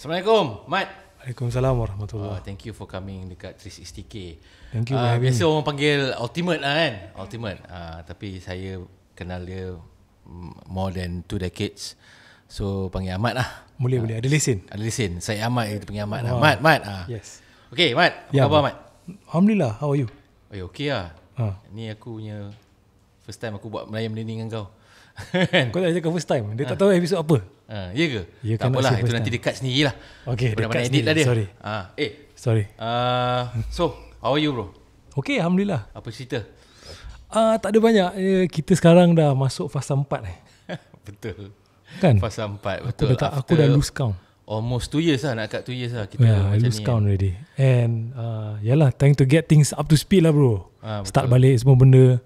Assalamualaikum, Mat. Waalaikumsalam warahmatullahi. Oh, thank you for coming dekat 360K. Thank you. Uh, biasa orang panggil Ultimate lah kan, Ultimate. Uh, tapi saya kenal dia more than two decades. So panggil Ahmad lah. Boleh uh, boleh. Ada lesen. Ah, ada lesen. Saya Ahmad itu panggil Ahmad. lah. Ahmad, oh. Mat. Uh. Yes. Okay, Mat. Apa ya, khabar Ahmad? Alhamdulillah. How are you? Oh, you ya, okay lah. Ha. Ni aku punya first time aku buat Melayu benda dengan kau. kau tak cakap first time. Dia ha. tak tahu episod apa. Uh, ya ke? Ya, tak apalah, itu nanti dekat sendiri lah. Okay, dekat sendiri. Edit lah dia. Sorry. Uh, eh. Sorry. Uh, so, how are you bro? Okay, Alhamdulillah. Apa cerita? Uh, tak ada banyak. Uh, kita sekarang dah masuk fasa 4 eh. betul. Kan? Fasa 4, betul. Aku dah, tak, aku dah lose count. Almost 2 years lah, nak kat 2 years lah. Kita yeah, macam lose ni count already. And, uh, yalah, trying to get things up to speed lah bro. Uh, Start balik semua benda.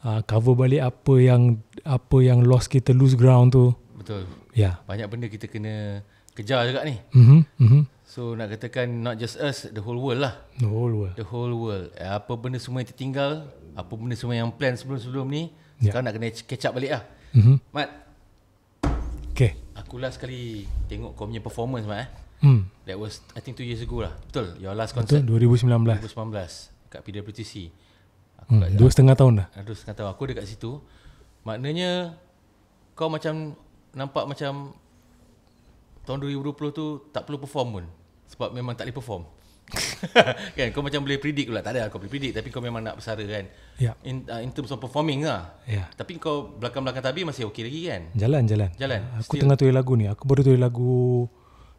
Uh, cover balik apa yang apa yang lost kita lose ground tu. Betul yeah. banyak benda kita kena kejar juga ni mm-hmm. Mm-hmm. so nak katakan not just us the whole world lah the whole world the whole world apa benda semua yang tertinggal apa benda semua yang plan sebelum-sebelum ni yeah. sekarang nak kena catch up balik lah mm-hmm. Mat okay. aku last sekali tengok kau punya performance Mat eh. mm. that was I think 2 years ago lah betul your last concert betul 2019 2019 kat PWTC Hmm, dua setengah tahun dah. Ah, dua setengah tahun. Aku dekat situ. Maknanya kau macam nampak macam tahun 2020 tu tak perlu perform pun sebab memang tak boleh perform kan kau macam boleh predict pula tak ada kau boleh predict tapi kau memang nak bersara kan yeah. in, uh, in terms of performing lah yeah. tapi kau belakang-belakang tadi masih okey lagi kan jalan jalan jalan uh, aku Still. tengah tulis lagu ni aku baru tulis lagu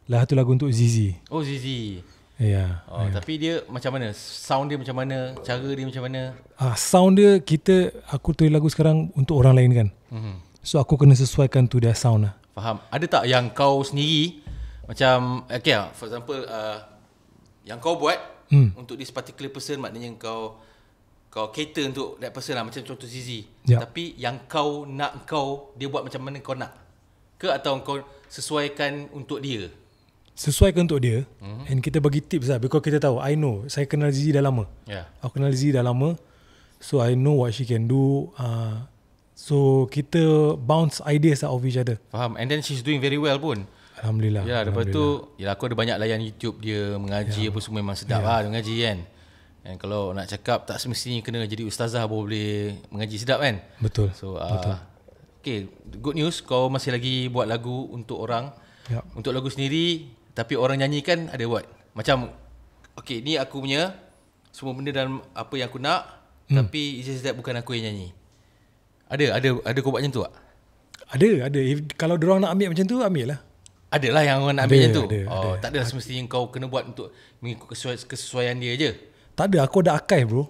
lah satu lagu untuk Zizi oh Zizi Ya. Yeah, oh, yeah. tapi dia macam mana? Sound dia macam mana? Cara dia macam mana? Ah, sound dia kita aku tulis lagu sekarang untuk orang lain kan. Mm-hmm. So aku kena sesuaikan tu dia sound lah Faham Ada tak yang kau sendiri Macam Okay lah For example uh, Yang kau buat hmm. Untuk this particular person Maknanya kau Kau cater untuk that person lah Macam contoh Zizi yep. Ya. Tapi yang kau nak kau Dia buat macam mana kau nak Ke atau kau Sesuaikan untuk dia Sesuaikan untuk dia hmm. And kita bagi tips lah Because kita tahu I know Saya kenal Zizi dah lama yeah. Aku kenal Zizi dah lama So I know what she can do uh, So kita bounce ideas out of each other. Faham. And then she's doing very well pun. Alhamdulillah. Ya, lepas tu yalah ya, aku ada banyak layan YouTube dia mengaji yeah. apa semua memang sedap yeah. lah mengaji kan. And kalau nak cakap tak semestinya kena jadi ustazah baru boleh mengaji sedap kan. Betul. So uh, Betul. Okay, good news kau masih lagi buat lagu untuk orang. Yeah. Untuk lagu sendiri tapi orang nyanyikan ada buat. Macam okay ni aku punya semua benda dan apa yang aku nak hmm. tapi it's just that bukan aku yang nyanyi. Ada ada ada kau buat macam tu tak? Ada, ada. If, kalau dia orang nak ambil macam tu, ambil lah. Adalah yang orang nak ambil ada, macam tu. Ada, oh, ada. tak adalah semestinya kau kena buat untuk mengikut kesuai, kesesuaian dia je. Tak ada, aku ada archive bro.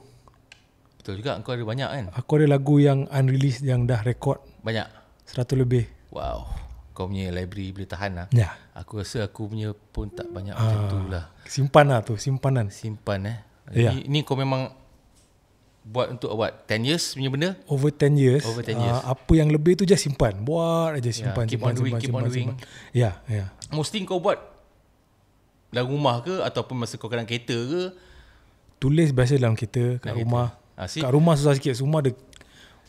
Betul juga, kau ada banyak kan? Aku ada lagu yang unreleased yang dah record. Banyak? Seratus lebih. Wow. Kau punya library boleh tahan lah. Ya. Aku rasa aku punya pun tak banyak ha, macam tu lah. Simpan lah tu, simpanan. Simpan eh. Ya. Ini, ini kau memang buat untuk what 10 years punya benda over 10 years years uh, apa yang lebih tu just simpan buat aja ya, simpan yeah, simpan simpan simpan, on simpan. yeah yeah mesti kau buat dalam rumah ke ataupun masa kau dalam kereta ke tulis biasa dalam kereta kat dalam rumah kereta. Ah, kat rumah susah sikit semua ada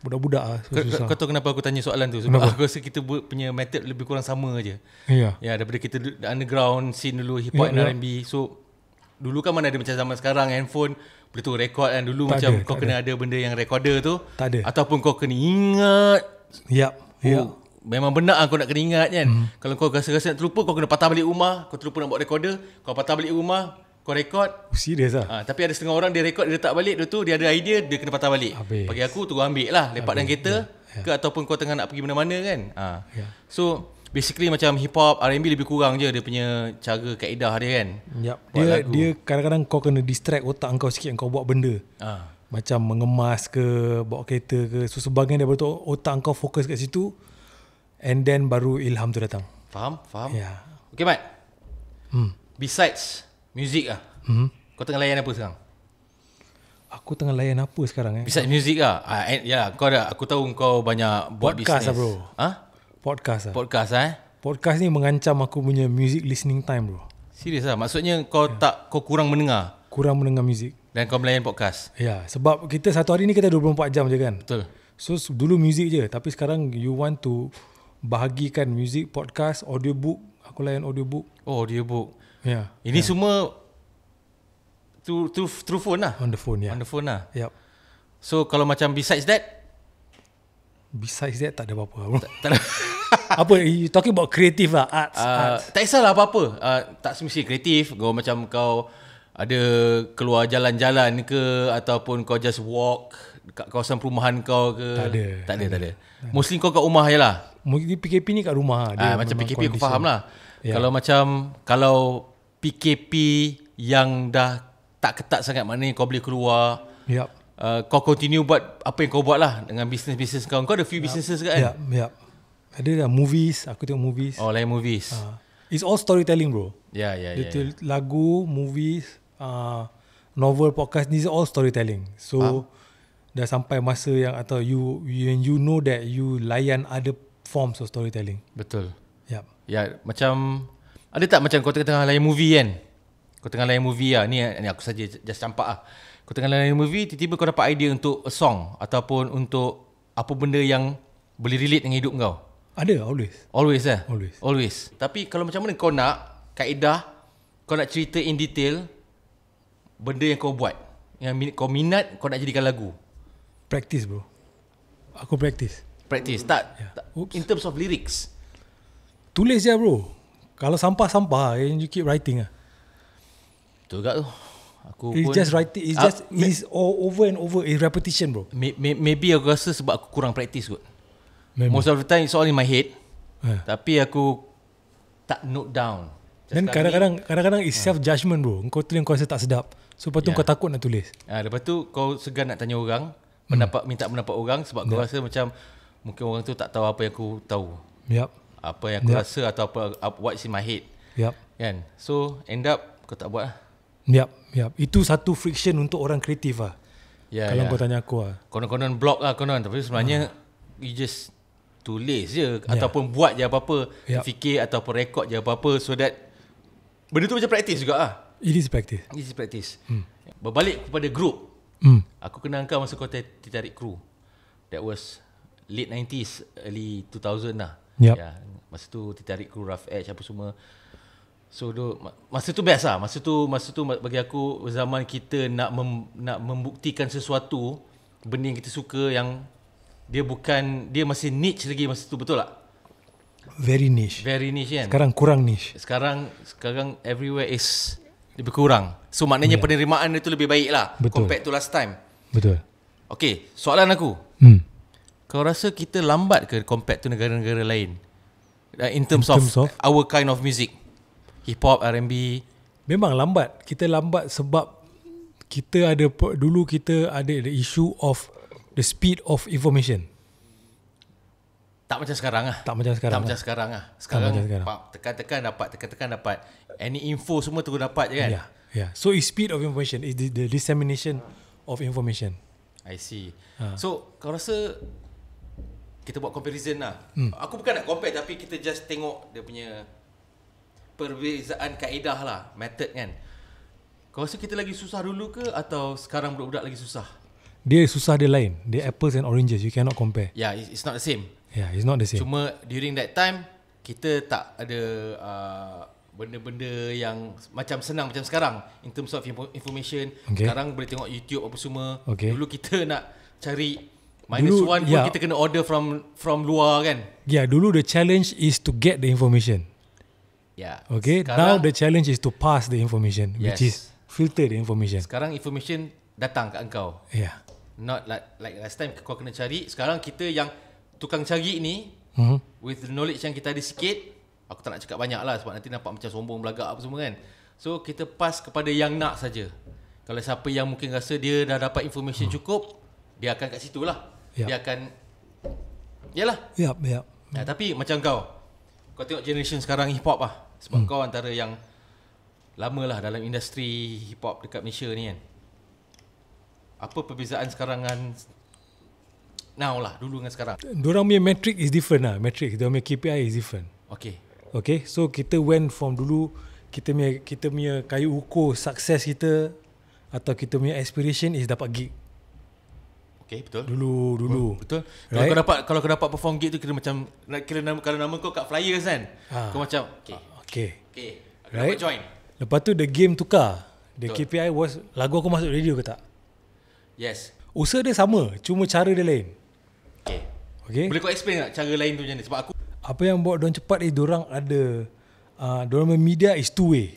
budak-budak lah, susah kau, tahu kenapa aku tanya soalan tu sebab kenapa? aku rasa kita punya method lebih kurang sama aja ya yeah. ya daripada kita underground scene dulu hip hop yeah, ya. R&B yeah. so dulu kan mana ada macam zaman sekarang handphone Betul record kan dulu tak macam ada, kau kena ada. ada benda yang recorder tu. Tak ada. Ataupun kau kena ingat. Yap. Oh, yep. Memang benar lah kau nak kena ingat kan. Mm. Kalau kau rasa-rasa nak terlupa kau kena patah balik rumah. Kau terlupa nak buat recorder. Kau patah balik rumah. Kau rekod oh, Serius lah ha, Tapi ada setengah orang Dia rekod dia letak balik Dia tu dia ada idea Dia kena patah balik Habis. Bagi aku tu ambil lah Lepak Habis. dalam kereta yeah. Yeah. Ke ataupun kau tengah nak pergi mana-mana kan ha. yeah. So basically macam hip hop R&B lebih kurang je dia punya cara kaedah dia kan. Yep. Dia lagu. dia kadang-kadang kau kena distract otak kau sikit kau buat benda. Ha. Macam mengemas ke, bawa kereta ke, so sebagainya daripada tu otak kau fokus kat situ and then baru ilham tu datang. Faham? Faham? Ya. Yeah. Okay, Mat. Hmm. Besides music ah. Hmm. Kau tengah layan apa sekarang? Aku tengah layan apa sekarang eh? Besides music ah. Uh, ya, yeah, kau dah aku tahu kau banyak buat podcast lah, business. Podcast lah, bro. Huh? Ha? Podcast lah. Podcast eh. Podcast ni mengancam aku punya music listening time bro. Serius lah. Maksudnya kau yeah. tak kau kurang mendengar. Kurang mendengar music. Dan kau melayan podcast. Ya, yeah, sebab kita satu hari ni kita 24 jam je kan. Betul. So dulu music je, tapi sekarang you want to bahagikan music, podcast, audiobook, aku layan audiobook. Oh, audiobook. Ya. Yeah. Ini yeah. semua through, through, through phone lah. On the phone, ya. Yeah. On the phone lah. Yep. So kalau macam besides that, besides that tak ada apa-apa. Tak, tak ada. apa you talking about kreatif lah arts, uh, arts. tak kisahlah apa-apa uh, tak semisi kreatif kau macam kau ada keluar jalan-jalan ke ataupun kau just walk dekat kawasan perumahan kau ke tak ada tak ada, tak ada. mostly kau kat rumah jelah mungkin PKP ni kat rumah dia uh, macam PKP aku faham lah yeah. kalau macam kalau PKP yang dah tak ketat sangat mana kau boleh keluar yep. Uh, kau continue buat apa yang kau buat lah dengan bisnes-bisnes kau. Kau ada few yep. businesses kan? yep. Yep. Ada lah movies, aku tengok movies. Oh, lain movies. Uh, it's all storytelling, bro. Yeah, yeah, Little yeah, ya, yeah. Lagu, movies, uh, novel, podcast, these are all storytelling. So, uh. dah sampai masa yang, atau you, you you know that you layan other forms of storytelling. Betul. Yep. Ya, yeah, macam, ada tak macam kau tengah layan movie kan? Kau tengah layan movie lah. Ni, ni aku saja just campak lah. Kau tengah layan movie, tiba-tiba kau dapat idea untuk a song ataupun untuk apa benda yang boleh relate dengan hidup kau. Ada always. Always eh? Always. Always. Tapi kalau macam mana kau nak kaedah kau nak cerita in detail benda yang kau buat yang kau minat kau nak jadikan lagu. Practice bro. Aku practice. Practice. Tak. Yeah. Oops. In terms of lyrics. Tulis je bro. Kalau sampah-sampah yang eh, you keep writing ah. Betul tak tu? Aku it's just writing it's ah, just is me- all over and over It's repetition bro. Maybe, maybe aku rasa sebab aku kurang practice kot. Memang. Most of the time it's all in my head. Ha. Tapi aku tak note down. Dan kadang-kadang kadang-kadang it's ah. self judgement bro. Kau tu yang kau rasa tak sedap. So lepas tu yeah. kau takut nak tulis. Ah ha, lepas tu kau segan nak tanya orang, hmm. pendapat minta pendapat orang sebab yeah. kau ya. rasa macam mungkin orang tu tak tahu apa yang aku tahu. Yep. Apa yang aku yep. rasa atau apa what's in my head. Yep. Kan? So end up kau tak buat lah. Yep, yep. Itu satu friction untuk orang kreatif ah. Yeah, kalau yeah. kau tanya aku lah. Konon-konon block lah konon. Tapi sebenarnya ha. you just tulis je yeah. ataupun buat je apa-apa yeah. fikir ataupun rekod je apa-apa so that benda tu macam practice juga ah it is practice it is practice hmm. berbalik kepada group hmm. aku kenal kau masa kau tertarik crew. that was late 90s early 2000 lah yep. ya masa tu tertarik crew rough edge apa semua So do, masa tu biasa. Lah. Masa tu masa tu bagi aku zaman kita nak mem, nak membuktikan sesuatu benda yang kita suka yang dia bukan dia masih niche lagi masa tu betul tak? Very niche. Very niche kan. Sekarang kurang niche. Sekarang sekarang everywhere is lebih kurang. So maknanya yeah. penerimaan dia tu lebih baik lah. Betul. Compared to last time. Betul. Okay, soalan aku. Hmm. Kau rasa kita lambat ke compared to negara-negara lain? Uh, in terms, In terms of, of our kind of music. Hip-hop, R&B. Memang lambat. Kita lambat sebab kita ada, dulu kita ada the issue of the speed of information. Tak macam sekarang ah Tak macam sekarang. Tak macam lah. sekarang lah. Sekarang, macam sekarang. tekan-tekan dapat, tekan-tekan dapat. Any info semua tu dapat je kan? Yeah. Yeah. So it's speed of information is the, the dissemination of information. I see. Ha. So kau rasa kita buat comparison lah. Hmm. Aku bukan nak compare tapi kita just tengok dia punya perbezaan kaedah lah, method kan. Kau rasa kita lagi susah dulu ke atau sekarang budak-budak lagi susah? dia susah dia lain. Dia apples and oranges. You cannot compare. Yeah, it's not the same. Yeah, it's not the same. Cuma during that time kita tak ada uh, benda-benda yang macam senang macam sekarang in terms of information. Okay. Sekarang boleh tengok YouTube apa semua. Okay. Dulu kita nak cari minus dulu, one pun yeah. kita kena order from from luar kan. Yeah, dulu the challenge is to get the information. Yeah. Okay. Sekarang, Now the challenge is to pass the information, yes. which is filter the information. Sekarang information datang kat engkau. Yeah. Not like, like last time kau kena cari Sekarang kita yang tukang cari ni uh-huh. With the knowledge yang kita ada sikit Aku tak nak cakap banyak lah Sebab nanti nampak macam sombong belagak apa semua kan So kita pass kepada yang nak saja. Kalau siapa yang mungkin rasa dia dah dapat information uh-huh. cukup Dia akan kat situ lah yep. Ya. Dia akan Yalah yep, yep. Ya, Tapi macam kau Kau tengok generation sekarang hip hop lah Sebab hmm. kau antara yang lama lah dalam industri hip hop dekat Malaysia ni kan apa perbezaan sekarang dengan now lah dulu dengan sekarang diorang punya metric is different lah metric dia punya KPI is different okay okay so kita went from dulu kita punya kita punya kayu ukur success kita atau kita punya aspiration is dapat gig Okay, betul. Dulu dulu. Betul. Kalau kau dapat kalau kau dapat perform gig tu kira macam kira nama kalau nama kau kat flyers kan. Ha. Kau macam okey. Ah, okey. Okey. Right? join. Lepas tu the game tukar. The betul. KPI was lagu aku masuk radio ke tak? Yes. Usaha dia sama, cuma cara dia lain. Okay. okay. Boleh kau explain tak cara lain tu macam ni? Sebab aku... Apa yang buat orang cepat ni, eh, orang ada... Uh, diorang media is two way.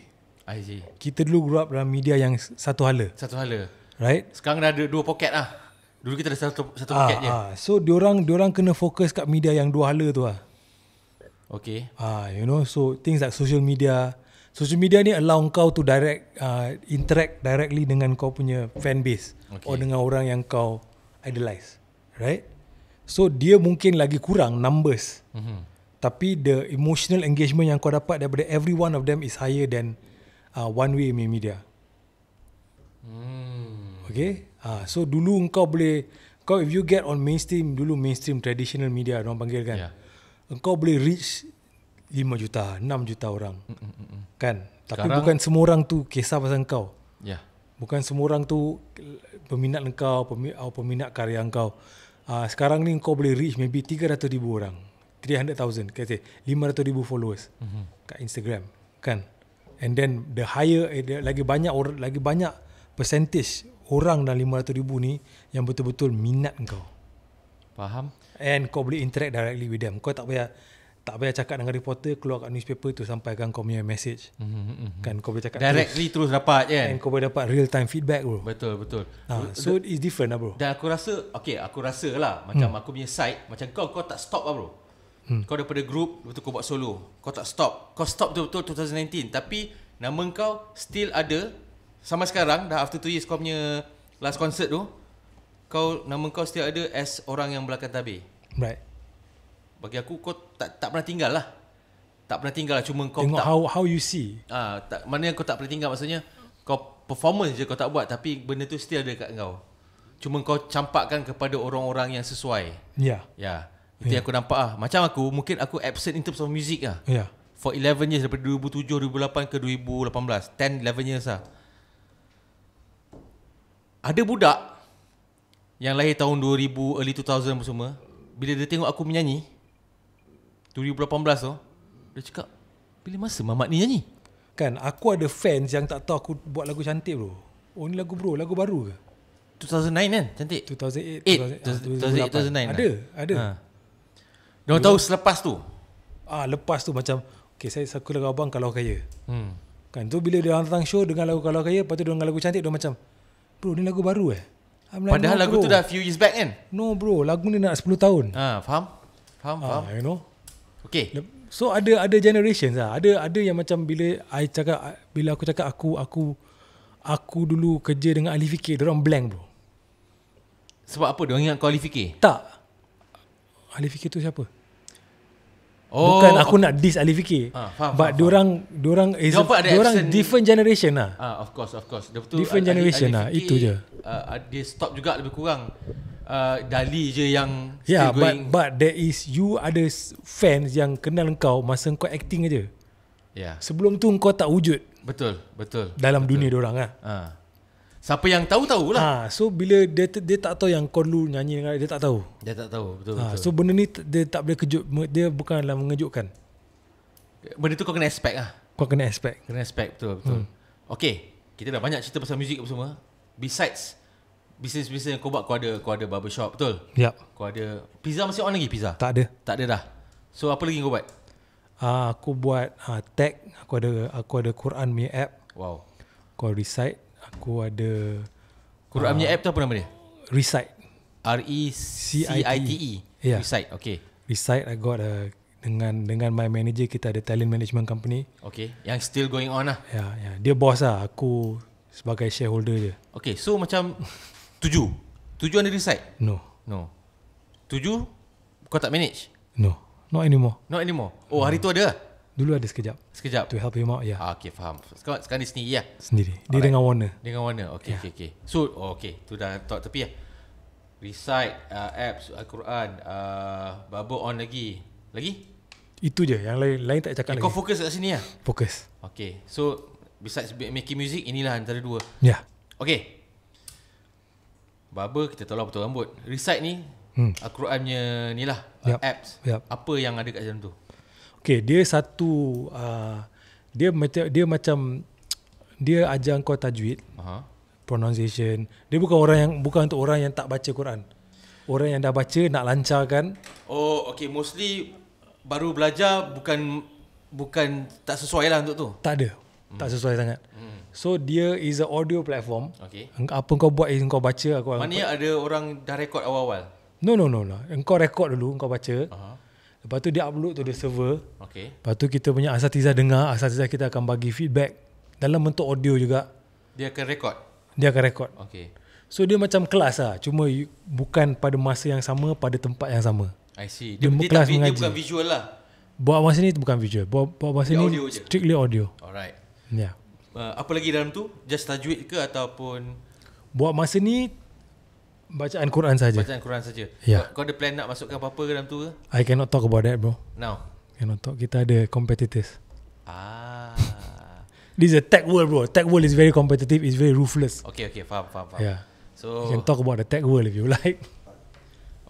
I see. Kita dulu grow up dalam media yang satu hala. Satu hala. Right? Sekarang dah ada dua poket lah. Dulu kita ada satu, satu ah, poket ah. je. So, diorang, diorang kena fokus kat media yang dua hala tu lah. Okay. Ah, you know, so things like social media, social media ni allow kau to direct uh, interact directly dengan kau punya fan base okay. or dengan orang yang kau idolize right so dia mungkin lagi kurang numbers mm-hmm. tapi the emotional engagement yang kau dapat daripada every one of them is higher than uh, one way media mm. okay uh, so dulu kau boleh kau if you get on mainstream dulu mainstream traditional media orang panggil kan yeah. kau boleh reach 5 juta, 6 juta orang. Mm-mm-mm. Kan? Tapi Sekarang, bukan semua orang tu kisah pasal kau. Yeah. Bukan semua orang tu peminat engkau, peminat karya kau. Uh, ah, sekarang ni kau boleh reach maybe 300 ribu orang. 300,000. Kata 500 ribu followers. Mm-hmm. Kat Instagram. Kan? And then the higher, eh, lagi banyak orang, lagi banyak percentage orang dalam 500 ribu ni yang betul-betul minat kau. Faham? And kau boleh interact directly with them. Kau tak payah, tak payah cakap dengan reporter keluar kat newspaper tu sampaikan kau punya message mm-hmm, mm-hmm. kan kau boleh cakap directly terus, terus dapat kan and kau boleh dapat real time feedback bro betul betul ha, so da- it's different lah bro dan aku rasa okay aku rasa lah macam hmm. aku punya side macam kau kau tak stop lah bro mm. kau daripada group betul kau buat solo kau tak stop kau stop tu betul 2019 tapi nama kau still ada sama sekarang dah after 2 years kau punya last concert tu kau nama kau still ada as orang yang belakang tabir right bagi aku kau tak tak pernah tinggal lah tak pernah tinggal lah cuma kau tengok tak, how how you see ah tak mana kau tak pernah tinggal maksudnya kau performance je kau tak buat tapi benda tu still ada kat kau cuma kau campakkan kepada orang-orang yang sesuai ya yeah. ya yeah. itu yeah. aku nampak ah macam aku mungkin aku absent in terms of music ah ya yeah. for 11 years daripada 2007 2008 ke 2018 10 11 years ah ada budak yang lahir tahun 2000 early 2000 semua bila dia tengok aku menyanyi 2018 tu Dia cakap Bila masa Mamat ni nyanyi Kan aku ada fans yang tak tahu aku buat lagu cantik bro Oh ni lagu bro lagu baru ke 2009 kan cantik 2008 2009 Ada ada ha. Dia tahu selepas tu Ah lepas tu macam Okay saya saku lagu abang Kalau Kaya hmm. Kan tu bila dia orang datang show dengan lagu Kalau Kaya Lepas tu dengan lagu cantik dia macam Bro ni lagu baru eh like, Padahal no, lagu bro. tu dah few years back kan No bro lagu ni nak 10 tahun Ah faham Faham, ah, faham. You know Okay. So ada ada generations lah. Ada ada yang macam bila I cakap bila aku cakap aku aku aku dulu kerja dengan ahli fikir, dia orang blank bro. Sebab apa? Dia ingat kau ahli fikir? Tak. Ahli fikir tu siapa? Oh, Bukan aku okay. nak dis ahli fikir. Ha, faham, but diorang orang is orang different generation lah. Ah, ha, of course, of course. Different generation lah, itu je. Uh, uh, dia stop juga lebih kurang Uh, Dali je yang Yeah still but, but there is You ada fans Yang kenal kau Masa kau acting aja. Ya. Yeah. Sebelum tu kau tak wujud Betul betul. Dalam betul. dunia diorang lah ha. Siapa yang tahu tahu lah. Ha, so bila dia dia tak tahu yang kau dulu nyanyi dengan dia tak tahu. Dia tak tahu betul. Ha, betul. So benda ni dia tak boleh kejut dia bukanlah mengejutkan. Benda tu kau kena expect ah. Kau kena expect. Kena expect betul betul. Hmm. Okay kita dah banyak cerita pasal muzik apa semua. Besides Bisnes-bisnes yang kau buat Kau ada kau ada barbershop Betul? Ya yep. Kau ada Pizza masih on lagi pizza? Tak ada Tak ada dah So apa lagi kau buat? Uh, aku buat uh, tag Aku ada Aku ada Quran punya app Wow Kau recite Aku ada Quran punya uh, app tu apa nama dia? Recite R-E-C-I-T-E e. yeah. Recite Okay Recite I got a dengan dengan my manager kita ada talent management company. Okay, yang still going on lah. Ya, yeah, ya. Yeah. Dia bos lah. Aku sebagai shareholder je. Okay, so macam Tujuh Tujuh anda side? No No Tujuh Kau tak manage? No Not anymore Not anymore Oh no. hari tu ada? Dulu ada sekejap Sekejap? To help him out, yeah ah, Okay, faham Sekarang, sekarang dia sendiri, ya? Sendiri Dia Alright. dengan Warner dengan Warner, okay, yeah. okay, okay So, oh, okay Tu dah talk tepi, ya? Recite uh, apps Al-Quran uh, Bubble on lagi Lagi? Itu je, yang lain, lain tak cakap And eh, lagi Kau fokus kat sini, ya? Fokus Okay, so Besides making music, inilah antara dua Ya yeah. Okay, Barber kita tolong lah potong rambut Recite ni hmm. Al-Quran uh, punya ni lah yep. uh, Apps yep. Apa yang ada kat dalam tu Okay dia satu uh, dia, dia macam Dia ajar kau tajwid uh Pronunciation Dia bukan orang yang Bukan untuk orang yang tak baca Quran Orang yang dah baca nak lancarkan Oh okay mostly Baru belajar bukan Bukan tak sesuai lah untuk tu Tak ada tak sesuai sangat. Hmm. So dia is a audio platform. Okay. Apa kau buat is kau baca aku. Mana ada orang dah record awal-awal? No no no lah. No. Kau record dulu, kau baca. Uh-huh. Lepas tu dia upload tu okay. server. Okay. Lepas tu kita punya asatiza dengar, asatiza kita akan bagi feedback dalam bentuk audio juga. Dia akan record. Dia akan record. Okay. So dia macam kelas lah. Cuma bukan pada masa yang sama, pada tempat yang sama. I see. Dia, dia, dia, kelas tapi, dia bukan visual lah. Buat masa ni bukan visual. Buat, buat masa dia ni audio strictly je. audio. Alright. Ya. Yeah. Uh, apa lagi dalam tu? Just tajwid ke ataupun buat masa ni bacaan Quran saja. Bacaan Quran saja. Yeah. Kau, ada plan nak masukkan apa-apa ke dalam tu ke? I cannot talk about that, bro. Now. Cannot talk. Kita ada competitors. Ah. This is a tech world, bro. Tech world is very competitive. It's very ruthless. Okay, okay. Faham, faham, faham. Yeah. So, you can talk about the tech world if you like.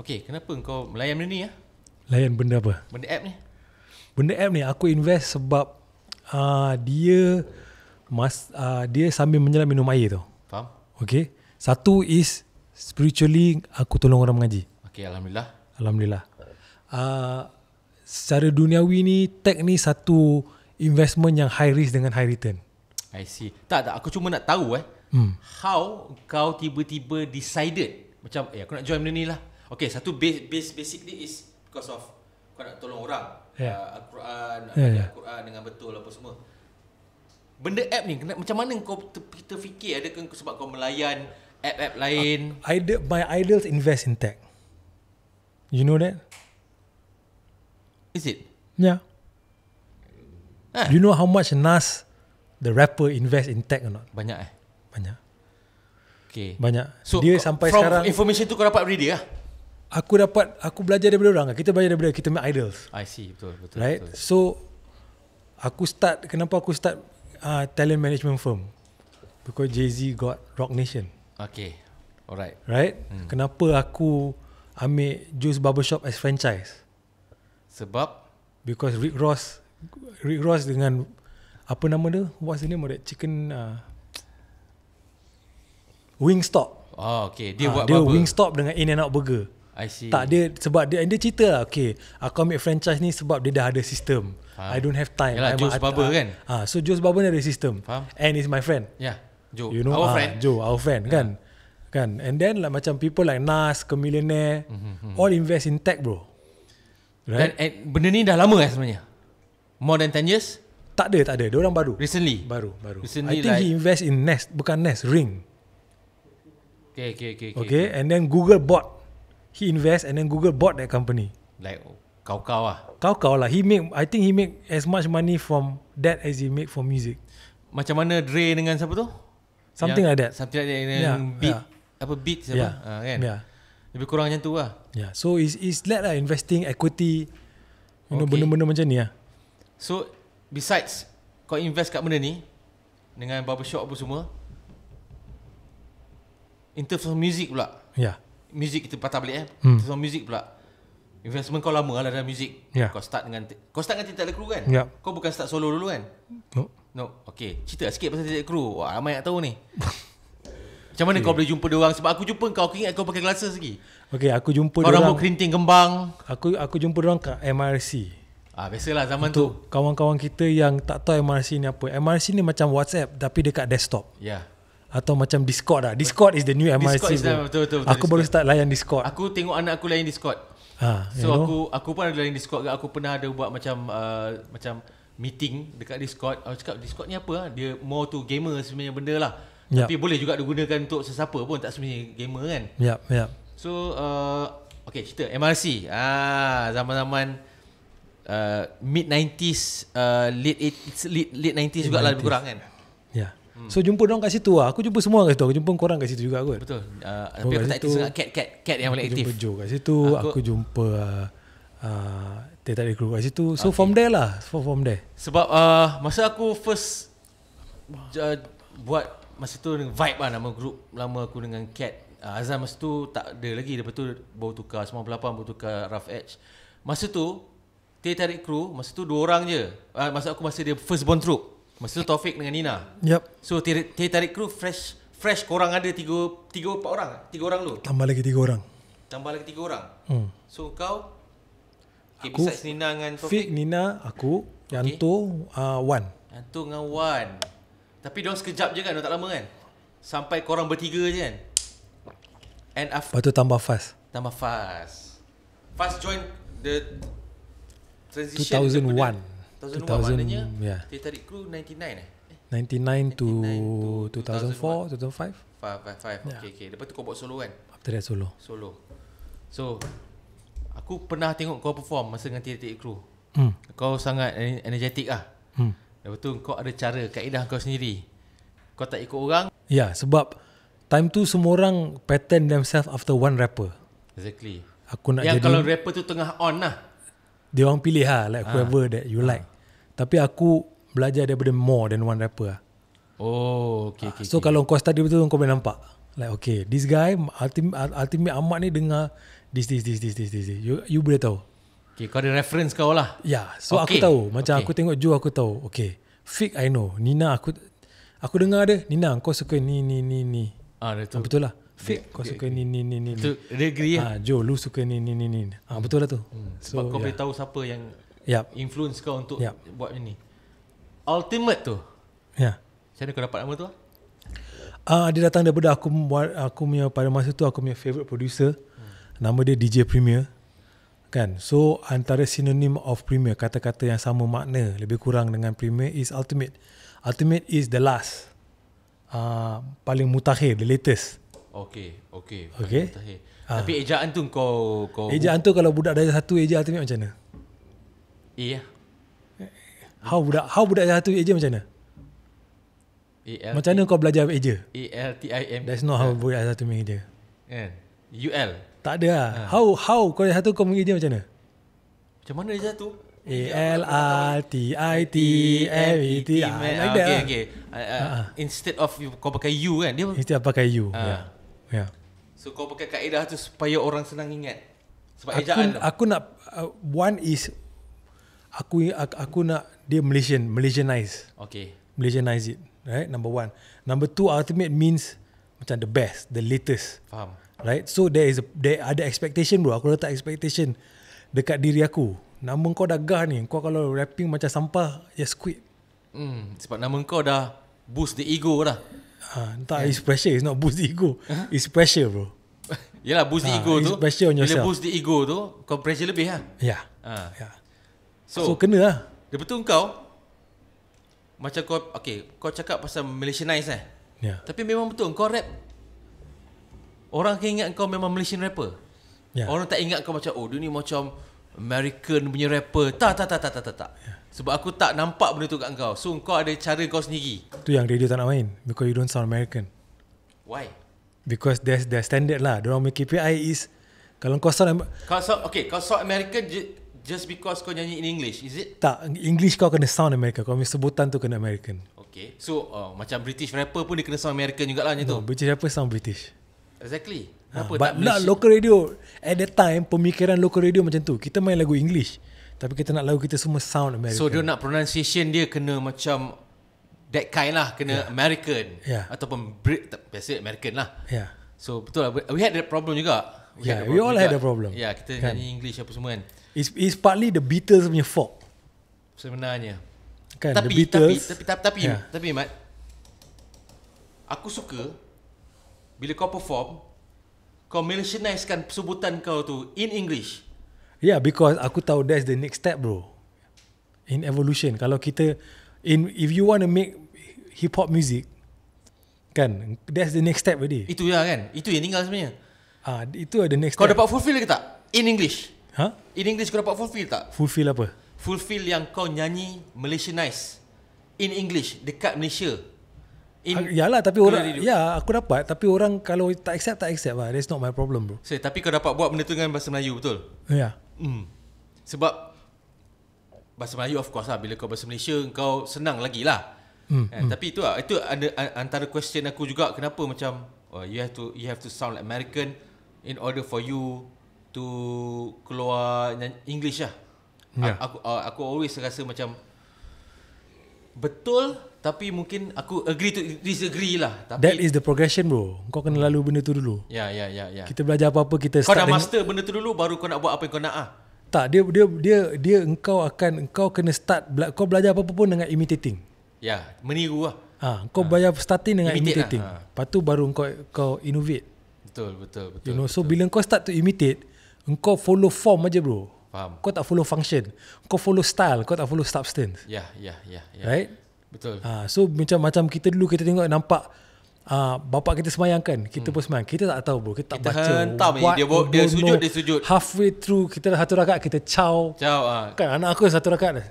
Okay, kenapa kau melayan benda ni? Ya? Layan benda apa? Benda app ni. Benda app ni, aku invest sebab uh, dia mas uh, dia sambil menyelam minum air tu. Faham? Okey. Satu is spiritually aku tolong orang mengaji. Okey, alhamdulillah. Alhamdulillah. Uh, secara duniawi ni tech ni satu investment yang high risk dengan high return. I see. Tak tak aku cuma nak tahu eh. Hmm. How kau tiba-tiba decided macam eh aku nak join benda ni lah. Okey, satu base, base basically is because of kau nak tolong orang yeah. Ya. Al-Quran yeah, yeah. Al-Quran dengan betul apa semua Benda app ni kena, macam mana kau kita fikir ada ke sebab kau melayan app-app lain I, ah, I, My idols invest in tech You know that? Is it? Yeah ya. huh? You know how much Nas the rapper invest in tech or not? Banyak eh? Banyak Okay. Banyak. So, dia sampai from sekarang. From information tu kau dapat dari dia lah? aku dapat aku belajar daripada orang kita belajar daripada kita punya idols i see betul betul right betul. so aku start kenapa aku start uh, talent management firm because jay-z got rock nation okay alright right hmm. kenapa aku ambil juice barbershop as franchise sebab because rick ross rick ross dengan apa nama dia what's the name of that chicken uh, wingstop oh okay dia uh, buat dia apa dia wingstop dengan in and out burger I see. Tak dia sebab dia dia cerita lah, okay, aku ah, ambil franchise ni sebab dia dah ada sistem. Ha. I don't have time. Yalah, Joe's Barber uh, kan? Ah, uh, so Joe's Barber ni ada sistem. Faham? And is my friend. Yeah. Joe. You know, our uh, friend. Joe, our friend yeah. kan? Kan? And then like, macam people like Nas, Kemillionaire, mm-hmm. Mhm, all invest in tech bro. Right? And, and, benda ni dah lama kan sebenarnya? More than 10 years? Tak ada, tak ada. Dia orang baru. Recently? Baru, baru. Recently, I think like... he invest in Nest, bukan Nest, Ring. Okay, okay, okay. Okay, okay. and then Google bought he invest and then Google bought that company. Like kau-kau lah. Kau-kau lah. He make, I think he make as much money from that as he make for music. Macam mana Dre dengan siapa tu? Something yang, like that. Something like that. Yang yeah. beat. Yeah. Apa beat siapa? Yeah. Uh, kan? Yeah. Lebih kurang macam tu lah. Yeah. So it's, it's that lah. Investing, equity. You okay. know, benda-benda macam ni lah. So besides kau invest kat benda ni. Dengan barbershop apa semua. In terms of music pula. Yeah. Music kita patah balik eh hmm. Tentang music pula Investment kau lama lah dalam music yeah. Kau start dengan Kau start dengan Tidak Crew kan yeah. Kau bukan start solo dulu kan No No Okay Cerita lah sikit pasal Tidak Crew Wah ramai yang tahu ni Macam mana okay. kau boleh jumpa dia orang Sebab aku jumpa kau Aku ingat kau pakai glasses lagi Okay aku jumpa dia orang Kau rambut kerinting kembang Aku aku jumpa dia orang kat MRC Ah Biasalah zaman Untuk tu kawan-kawan kita yang tak tahu MRC ni apa MRC ni macam WhatsApp Tapi dekat desktop Ya yeah atau macam Discord lah. Discord is the new MRC. Discord is the, betul, aku Discord. baru start layan Discord. Aku tengok anak aku layan Discord. Ha, so know? aku aku pun ada layan Discord. Ke. Aku pernah ada buat macam uh, macam meeting dekat Discord. Aku cakap Discord ni apa lah? Dia more to gamer sebenarnya benda lah. Yep. Ya. Tapi boleh juga digunakan untuk sesiapa pun tak sebenarnya gamer kan. Ya, yep, ya. Yep. So uh, okay cerita MRC. Ah zaman-zaman uh, mid 90s uh, late 80s late late 90s, 90s. juga lah lebih kurang kan. Hmm. So jumpa orang kat situ lah. Aku jumpa semua kat situ. Aku jumpa korang kat situ juga kot. Betul. Uh, ah, tapi aku tak aktif sangat cat, cat, cat yang paling aktif. Jumpa Joe kat situ. Aku, aku jumpa uh, uh, tak ada crew kat situ. So okay. from there lah. So from there. Sebab uh, masa aku first uh, buat masa tu vibe lah nama grup lama aku dengan cat. Uh, Azam masa tu tak ada lagi. Lepas tu baru tukar. 98 baru tukar Rough Edge. Masa tu, dia tarik crew, masa tu dua orang je. Uh, masa aku masa dia first born troop. Masa tu Taufik dengan Nina. Yep. So tarik, tarik crew fresh fresh korang ada tiga tiga empat orang. Lah? Tiga orang tu. Tambah lagi tiga orang. Tambah lagi tiga orang. Hmm. So kau Okay, aku, besides Nina dengan Taufik. Fik, Nina, aku, Yanto, okay. uh, Wan. Yanto dengan Wan. Tapi dia sekejap je kan, dia tak lama kan? Sampai korang bertiga je kan? And after Lepas tu tambah fast. Tambah fast. Fast join the transition. 2001 maknanya yeah. Titanic kru 99 eh? 99 to, 99 to 2004, 2005 Five, five, five. yeah. okay, okay Lepas tu kau buat solo kan? After that solo Solo So Aku pernah tengok kau perform masa dengan Titanic crew hmm. Kau sangat energetik ah. hmm. Lepas tu kau ada cara, kaedah kau sendiri Kau tak ikut orang Ya, yeah, sebab Time tu semua orang pattern themselves after one rapper Exactly Aku nak Yang jadi Yang kalau rapper tu tengah on lah Dia orang pilih lah, like ha. whoever that you ha. like tapi aku belajar daripada more than one rapper lah. Oh, okay, okay, so okay. kalau kau study betul, kau boleh nampak. Like, okay, this guy, ultimate, ultimate amat ni dengar this, this, this, this, this, this. You, you boleh tahu. Okay, kau ada reference kau lah. Ya, yeah, so okay. aku tahu. Macam okay. aku tengok Joe, aku tahu. Okay, Fik, I know. Nina, aku aku dengar dia. Nina, kau suka ni, ni, ni, ni. Ah, betul. Ah, betul lah. Fik, kau suka okay. ni, ni, ni, ni. Betul, dia agree ya? Ah, lu suka ni, ni, ni, ni. Ah, betul lah tu. Hmm. So, Sebab kau yeah. boleh tahu siapa yang yep. influence kau untuk yep. buat ini. Ultimate tu. Ya. Yeah. Macam mana kau dapat nama tu lah? Uh, dia datang daripada aku buat aku punya pada masa tu aku punya favourite producer. Hmm. Nama dia DJ Premier. Kan? So antara synonym of Premier, kata-kata yang sama makna lebih kurang dengan Premier is ultimate. Ultimate is the last. Uh, paling mutakhir, the latest. Okay, okay. Okay. Ah. Tapi ejaan tu kau... kau ejaan tu kalau budak dari satu ejaan ultimate macam mana? A How budak How budak satu eja macam mana A-L-T- Macam mana kau belajar eja A-L-T-I-M That's not how budak satu main eja Kan U-L Tak ada lah ha. How How kau satu kau main eja macam mana Macam mana eja satu A L R T I T M E T ah, ah, lah. Okay, okay. Uh, uh Instead of you, kau pakai U kan? Dia instead of pakai U. Uh. Yeah. yeah. Ya. So kau pakai kaedah tu supaya orang senang ingat. Sebab aku, ejaan aku, aku nak uh, one is aku aku, nak dia Malaysian, Malaysianize. Okay. Malaysianize it. Right, number one. Number two, ultimate means macam the best, the latest. Faham. Right, so there is a, there ada expectation bro. Aku letak expectation dekat diri aku. Nama kau dah gah ni, kau kalau rapping macam sampah, yes quit. Hmm, sebab nama kau dah boost the ego lah. Ha, tak, yeah. it's pressure, it's not boost the ego. it's pressure bro. Yelah, boost ha, ego tu. It's pressure on yourself. Bila boost the ego tu, kau pressure lebih lah. Ya. Yeah. Ha. Ya. yeah. So, so kena lah Dia betul kau Macam kau Okay Kau cakap pasal Malaysianize eh Ya yeah. Tapi memang betul kau rap Orang akan ingat kau memang Malaysian rapper yeah. Orang tak ingat kau macam Oh dia ni macam American punya rapper Tak tak tak tak tak tak, Yeah. Sebab aku tak nampak benda tu kat kau So kau ada cara kau sendiri Tu yang radio tak nak main Because you don't sound American Why? Because there's their standard lah Diorang punya KPI is Kalau kau sound Kau sound Okay kau sound American Just because kau nyanyi in English, is it? Tak, English kau kena sound American. Kau punya sebutan tu kena American. Okay. So, uh, macam British rapper pun dia kena sound American jugalah macam no, tu. British rapper sound British. Exactly. Ha, Kenapa ha, tak But local radio, at that time, pemikiran local radio macam tu. Kita main lagu English. Tapi kita nak lagu kita semua sound American. So, dia nak pronunciation dia kena macam that kind lah. Kena yeah. American. Yeah. Ataupun Brit, biasa American lah. Yeah. So, betul lah. We had that problem juga. We yeah, had ya, we all juga. had that problem. Yeah, kita kan? nyanyi English apa semua kan. It's, it's partly the Beatles punya fault Sebenarnya Kan tapi, the Beatles Tapi Tapi Tapi yeah. Tapi Mat Aku suka Bila kau perform Kau militianisekan sebutan kau tu In English Yeah because aku tahu that's the next step bro In evolution Kalau kita in If you want to make Hip hop music Kan That's the next step already Itu ya kan Itu yang tinggal sebenarnya Ah, Itu ada next kau step Kau dapat fulfill ke tak In English Ha? Huh? In English kau dapat fulfill tak? Fulfill apa? Fulfill yang kau nyanyi Malaysianize In English Dekat Malaysia In ha, Yalah tapi orang Ya yeah, aku dapat Tapi orang kalau tak accept Tak accept lah That's not my problem bro so, Tapi kau dapat buat benda tu Dengan bahasa Melayu betul? Ya yeah. hmm. Sebab Bahasa Melayu of course lah Bila kau bahasa Malaysia Kau senang lagi lah hmm, eh, hmm. Tapi itu lah Itu ada, antara question aku juga Kenapa macam oh, You have to you have to sound like American In order for you to keluar English lah. Yeah. Aku uh, aku always rasa macam betul tapi mungkin aku agree to disagree lah. Tapi That is the progression bro. Kau kena lalu benda tu dulu. Ya yeah, ya yeah, ya yeah, ya. Yeah. Kita belajar apa-apa kita kau start. Kau dah master benda tu dulu baru kau nak buat apa yang kau nak ah. Tak dia dia dia dia engkau akan engkau kena start kau belajar apa-apa pun dengan imitating. Ya, yeah, meniru lah. Ha, kau ha. belajar starting dengan imitate lah, imitating. Lah, ha. Lepas tu baru kau kau innovate. Betul betul betul. You know betul. so bila kau start to imitate Engkau follow form aja bro. Faham. Kau tak follow function. Kau follow style, kau tak follow substance. Ya, ya, ya, ya. Right? Betul. Ha, so macam macam kita dulu kita tengok nampak Uh, bapak kita semayang kan Kita hmm. pun semayang Kita tak tahu bro Kita tak kita baca hentam dia, dia, bo- dia sujud Dia sujud Halfway through Kita dah satu rakat Kita caw Caw uh. Ah. Kan anak aku satu rakat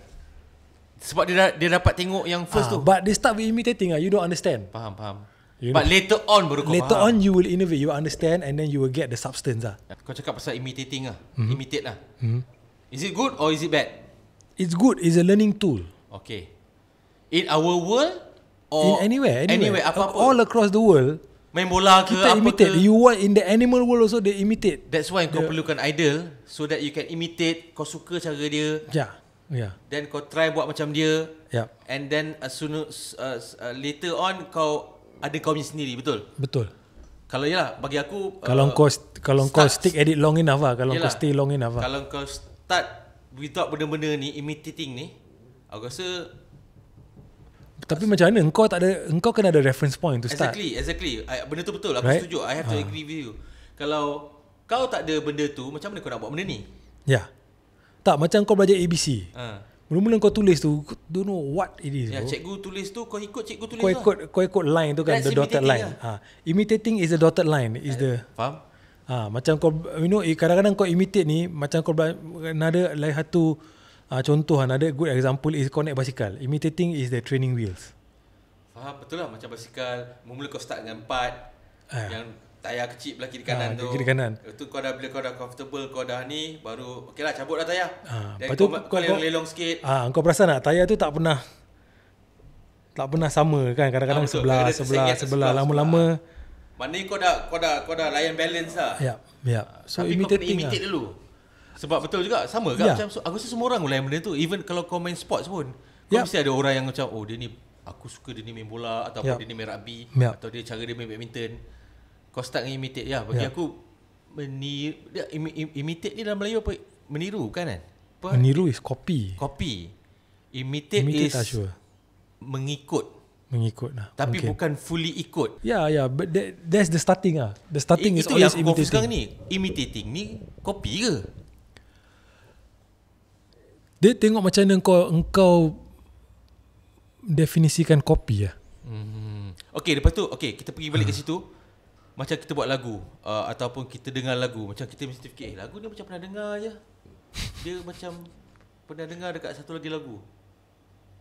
Sebab dia dah, dia dapat tengok yang first uh, tu But they start with imitating uh. You don't understand Faham faham You know, but later on baru kau later faham. Later on you will innovate, you understand and then you will get the substance ah. Kau cakap pasal imitating lah, Mm-hmm. Imitate lah. Mm-hmm. Is it good or is it bad? It's good. It's a learning tool. Okay. In our world or in anywhere, anywhere, anywhere apa -apa. all across the world. Main bola ke kita apa imitate. ke. You want in the animal world also they imitate. That's why the, kau perlukan idol so that you can imitate. Kau suka cara dia. Yeah. Yeah. Then kau try buat macam dia. Yeah. And then as soon as uh, later on kau ada kau punya sendiri betul betul kalau yalah bagi aku kalau uh, kau kalau start, kau stick edit long enough lah kalau yalah, kau stay long enough lah kalau kau start without benda-benda ni imitating ni aku rasa tapi macam mana engkau tak ada engkau kena ada reference point to start exactly exactly I, benda tu betul aku right? setuju i have to uh. agree with you kalau kau tak ada benda tu macam mana kau nak buat benda ni ya yeah. tak macam kau belajar abc ha ah. Mula-mula kau tulis tu, don't know what it is. Ya, bro. cikgu tulis tu, kau ikut cikgu tulis kau lah. ikut, lah. Kau ikut line tu kan, That's the dotted line. Lah. Ha. Imitating is the dotted line. Is I, eh, the, faham? Ha, macam kau, you know, eh, kadang-kadang kau imitate ni, macam kau, another, like satu uh, contoh, another good example is connect basikal. Imitating is the training wheels. Faham, betul lah. Macam basikal, mula-mula kau start dengan part, ha. Ah. yang tayar kecil belah kiri kanan ha, tu. Kiri kanan. Itu kau dah bila kau dah comfortable, kau dah ni baru okeylah cabutlah dah tayar. Ha, ah, Dan kau, kau lelong, lelong sikit. Ah, ha, kau perasan tak tayar tu tak pernah tak pernah sama kan kadang-kadang ha, sebelah, sebelah, sebelah sebelah sebelah lama-lama. Ha. Mana kau dah kau dah kau dah layan balance lah. Ya, ya. So Tapi imitating kau kena imitate lah. dulu. Sebab betul juga sama ya. kan macam aku rasa semua orang layan benda tu even kalau kau main sports pun. Kau ya. mesti ada orang yang macam oh dia ni aku suka dia ni main bola ataupun ya. dia ni main rugby ya. atau dia cara dia main badminton. Kostak start dengan imitate lah. ya. Bagi yeah. aku meniru, im, im, imitate ni dalam Melayu apa? Meniru kan kan? Apa? Meniru is copy. Copy. Imitate, imitate is sure. mengikut. Mengikut lah. Tapi okay. bukan fully ikut. Ya, yeah, ya. Yeah, but that, that's the starting ah. The starting It, is itu always imitating. Itu yang sekarang ni. Imitating ni copy ke? Dia tengok macam mana engkau, engkau definisikan copy lah. Hmm. Okay, lepas tu. Okay, kita pergi balik uh. ke situ macam kita buat lagu uh, ataupun kita dengar lagu macam kita mesti fikir eh, lagu ni macam pernah dengar aje. Dia macam pernah dengar dekat satu lagi lagu.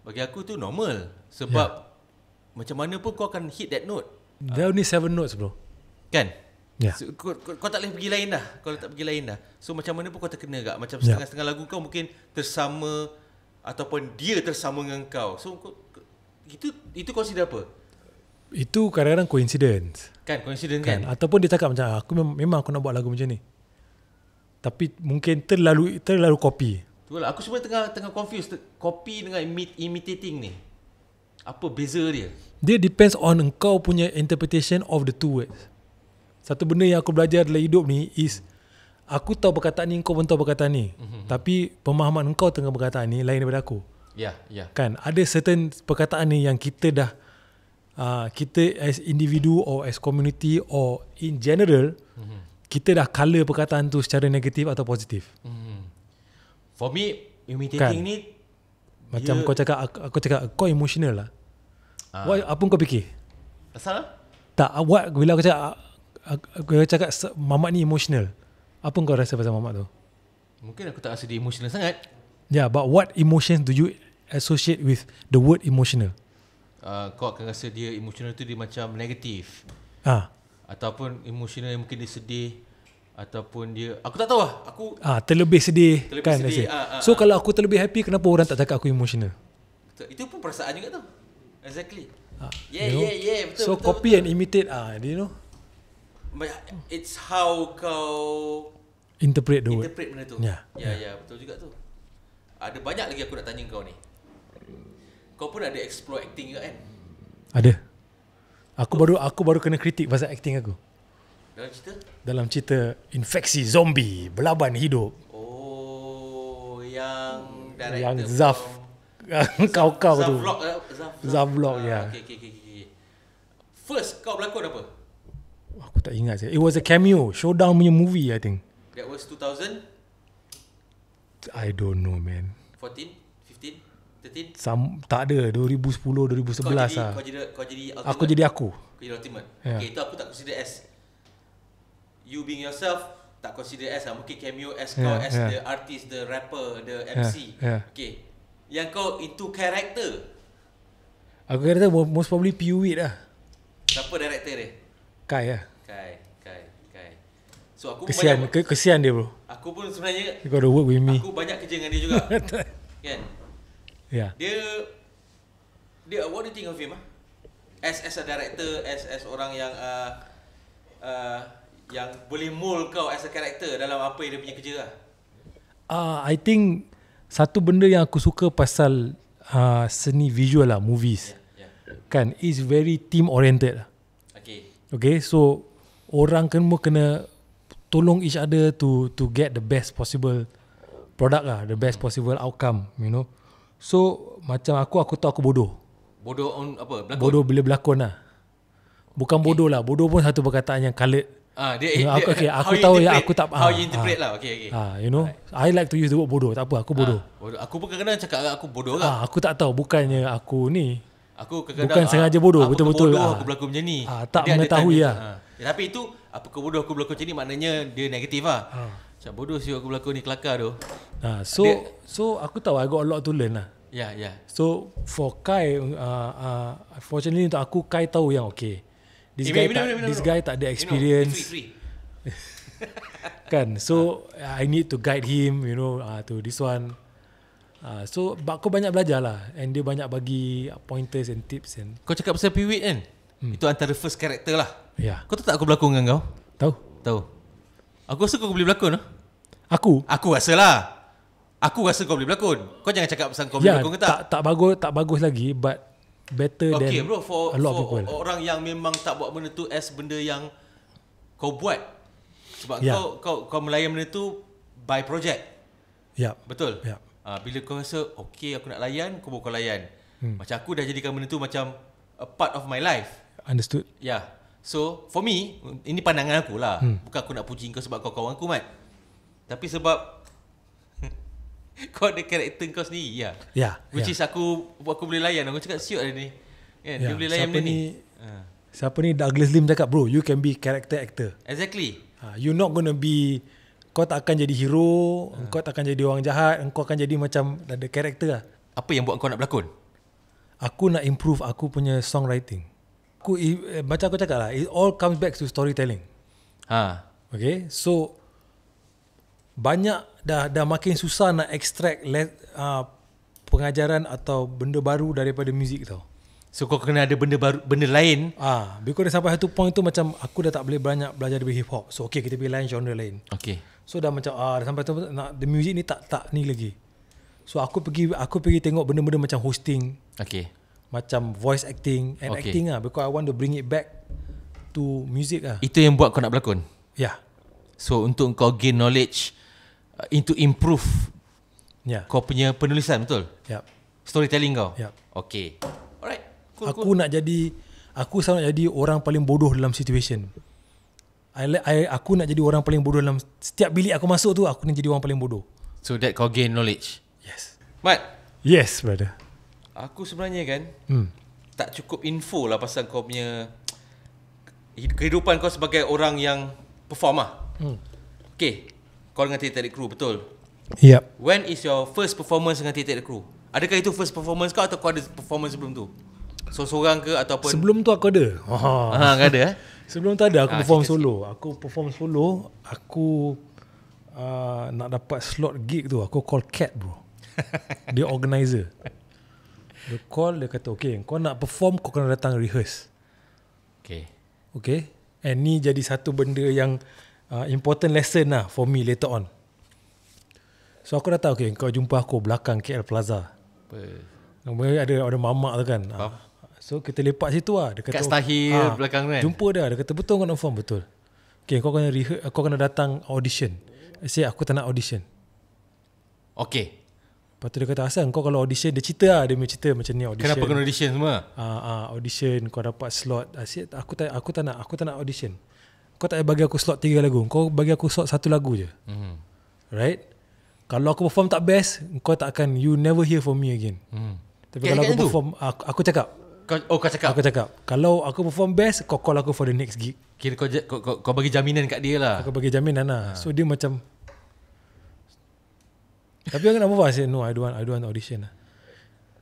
Bagi aku tu normal sebab yeah. macam mana pun kau akan hit that note. There uh, only seven notes bro. Kan? Yeah. So, kau, kau, kau tak boleh pergi lain dah. Kau tak pergi lain dah. So macam mana pun kau terkena gak macam ya. setengah-setengah lagu kau mungkin tersama ataupun dia tersama dengan kau. So kau, kau, itu itu consider apa? Itu kadang-kadang coincidence. Kan, coincidence kan. kan? Ataupun dia cakap macam aku memang aku nak buat lagu macam ni. Tapi mungkin terlalu terlalu copy. Itulah aku sebenarnya tengah tengah confused ter- copy dengan imit- imitating ni. Apa beza dia? Dia depends on engkau punya interpretation of the two words. Satu benda yang aku belajar dalam hidup ni is aku tahu perkataan ni engkau pun tahu perkataan ni. hmm Tapi pemahaman engkau tengah perkataan ni lain daripada aku. Ya, yeah, ya. Yeah. Kan ada certain perkataan ni yang kita dah uh, kita as individu or as community or in general mm-hmm. kita dah color perkataan tu secara negatif atau positif mm for me imitating kan. ni macam kau cakap aku cakap kau emotional lah uh, what, apa kau fikir pasal tak ah, what bila aku cakap aku, aku cakap mamat ni emotional apa kau rasa pasal mamat tu mungkin aku tak rasa dia emotional sangat yeah but what emotions do you associate with the word emotional uh, kau akan rasa dia emotional tu dia macam negatif. Ha. Ataupun emosional yang mungkin dia sedih ataupun dia aku tak tahu lah. Aku ha, terlebih sedih terlebih kan. Sedih. Ha, ha, so ha. kalau aku terlebih happy kenapa orang tak cakap aku emosional. Itu pun perasaan juga tu. Exactly. Ha. Yeah, you know? yeah, yeah, betul. So betul, copy betul. and imitate ah, ha, you know. But it's how kau interpret the word. Interpret benda tu. Ya. Yeah. yeah, yeah. yeah, betul juga tu. Ada banyak lagi aku nak tanya kau ni. Kau pun ada explore acting juga kan? Ada. Aku oh. baru aku baru kena kritik pasal acting aku. Dalam cerita? Dalam cerita infeksi zombie berlaban hidup. Oh, yang director yang Zaf kau kau tu. Zaf vlog ya. Zaf vlog ya. Ah, First kau berlakon apa? Aku tak ingat saya. It was a cameo. Showdown punya movie I think. That was 2000? I don't know man. 14? 2013? Sam, tak ada. 2010, 2011 kau jadi, lah. Kau jadi, kau jadi Aku jadi aku. Kau jadi ultimate? Yeah. Okay, itu aku tak consider as you being yourself tak consider as lah. Mungkin cameo as yeah, kau as yeah. the artist, the rapper, the ya, MC. Yeah, yeah. Okay. Yang kau into character? Aku kata most probably Pewit lah. Siapa director dia? Kai lah. Kai. So aku kesian, banyak, kesian dia bro Aku pun sebenarnya You gotta work with me Aku banyak kerja dengan dia juga Kan Yeah. Dia dia what do tinggal film ah? As as a director, as as orang yang uh, uh, yang boleh mold kau as a character dalam apa yang dia punya kerja lah. Uh, I think satu benda yang aku suka pasal uh, seni visual lah movies. Yeah, yeah. Kan is very team oriented lah. Okay. Okay, so orang kan mu kena tolong each other to to get the best possible product lah, the best possible outcome, you know. So macam aku aku tahu aku bodoh. Bodoh on apa? Berlakon. Bodoh bila berlakon lah. Bukan okay. bodoh lah. Bodoh pun satu perkataan yang colored. Ah, dia, you know, dia aku, okay, aku tahu ya aku tak how ah, you interpret ah, lah. Okay, okay. Ah, you know, right. I like to use the word bodoh. Tak apa, aku ah, bodoh. Ah, bodoh. Aku pun kadang-kadang cakap aku bodoh lah. Ah, aku tak tahu bukannya aku ni. Aku kadang-kadang bukan ah, sengaja bodoh, betul-betul. Bodoh, ah. aku berlaku macam ni. Ah, tak dia mengetahui lah. ah. ya. tapi itu apa bodoh aku berlaku macam ni maknanya dia negatif lah. ah. Macam bodoh si aku berlakon ni kelakar tu. Ha, uh, so Dia, so aku tahu I got a lot to learn lah. yeah, Yeah. So for Kai uh, uh, fortunately untuk aku Kai tahu yang okay. This eh, guy tak, minum, this minum, guy tak ada experience. You know, free, free. kan so uh. I need to guide him you know uh, to this one Uh, so aku banyak belajar lah And dia banyak bagi Pointers and tips and Kau cakap pasal Peewit kan hmm. Itu antara first character lah yeah. Kau tahu tak aku berlakon dengan kau Tahu Tahu Aku rasa kau boleh berlakon lah Aku Aku rasa lah Aku rasa kau boleh berlakon Kau jangan cakap pasal kau yeah, boleh ya, berlakon ke tak, tak Tak bagus tak bagus lagi But Better okay, than bro, for, A lot of people Orang yang memang tak buat benda tu As benda yang Kau buat Sebab yeah. kau, kau Kau melayan benda tu By project Ya yeah. Betul Ya yeah. uh, Bila kau rasa Okay aku nak layan Kau buat kau layan hmm. Macam aku dah jadikan benda tu macam A part of my life Understood yeah. So for me Ini pandangan aku lah hmm. Bukan aku nak puji kau Sebab kau kawan aku Mat tapi sebab kau ada karakter kau sendiri ya. Ya. Which ya. is aku aku boleh layan. Aku cakap siot dia ni. Kan? Yeah. Dia boleh layan siapa ni. ni. Ha. Siapa ni Douglas Lim cakap bro, you can be character actor. Exactly. Ha, you not gonna be kau tak akan jadi hero, ha. kau tak akan jadi orang jahat, kau akan jadi macam ada karakter lah. Apa yang buat kau nak berlakon? Aku nak improve aku punya songwriting. Aku, eh, macam aku cakap lah, it all comes back to storytelling. Ha. Okay, so banyak dah dah makin susah nak extract let, uh, ah, pengajaran atau benda baru daripada muzik tau. So kau kena ada benda baru benda lain. Ah, uh, because sampai satu point tu macam aku dah tak boleh banyak belajar dari hip hop. So okay kita pergi lain genre lain. Okay. So dah macam ah uh, sampai tu nak the music ni tak tak ni lagi. So aku pergi aku pergi tengok benda-benda macam hosting. Okay. Macam voice acting and okay. acting ah because I want to bring it back to music ah. Itu yang buat kau nak berlakon. Ya. Yeah. So untuk kau gain knowledge uh, into improve yeah. kau punya penulisan betul? Yep. Ya. Storytelling kau. Yep. Ya. Okay. Alright. Cool, aku cool. nak jadi aku selalu nak jadi orang paling bodoh dalam situation. I, I, aku nak jadi orang paling bodoh dalam setiap bilik aku masuk tu aku nak jadi orang paling bodoh. So that kau gain knowledge. Yes. But yes brother. Aku sebenarnya kan hmm. tak cukup info lah pasal kau punya kehidupan kau sebagai orang yang perform lah. Hmm. Okay, kau dengan Titanic Crew betul? Yep. Ya. When is your first performance dengan Titanic Crew? Adakah itu first performance kau atau kau ada performance sebelum tu? seorang ke atau ataupun Sebelum tu aku ada. Ha, ha kau ada eh? Sebelum tu ada aku ha, perform sikit, solo. Aku perform solo, aku uh, nak dapat slot gig tu aku call Cat bro. dia organizer. Dia call dia kata, "Okay, kau nak perform kau kena datang rehearse." Okay. Okay. And ni jadi satu benda yang uh, important lesson lah for me later on. So aku dah tahu okay, kau jumpa aku belakang KL Plaza. Nombor ada ada mamak tu kan. Ah, Faham. So kita lepak situ lah. Dia kata, Kat Stahil ha, belakang kan. Jumpa dia. Dia kata betul kau nak form betul. Okay kau kena, rehe- kau kena datang audition. Eh, Saya aku tak nak audition. Okay. Lepas tu dia kata asal kau kalau audition dia cerita lah. Dia punya cerita macam ni audition. Kenapa kena audition semua? Ah, ha, audition kau dapat slot. Asyik aku tak aku tak nak aku tak nak audition kau tak bagi aku slot tiga lagu. Kau bagi aku slot satu lagu je. mm Right? Kalau aku perform tak best, kau tak akan, you never hear from me again. Mm. Tapi kan, kalau kan aku itu? perform, aku, aku cakap. Kau, oh kau cakap? Aku cakap. Kalau aku perform best, kau call aku for the next gig. Kira kau, kau, kau, kau bagi jaminan kat dia lah. Kau bagi jaminan lah. Ha. So dia macam, tapi aku nak move on. I no, I don't want, I don't want audition lah.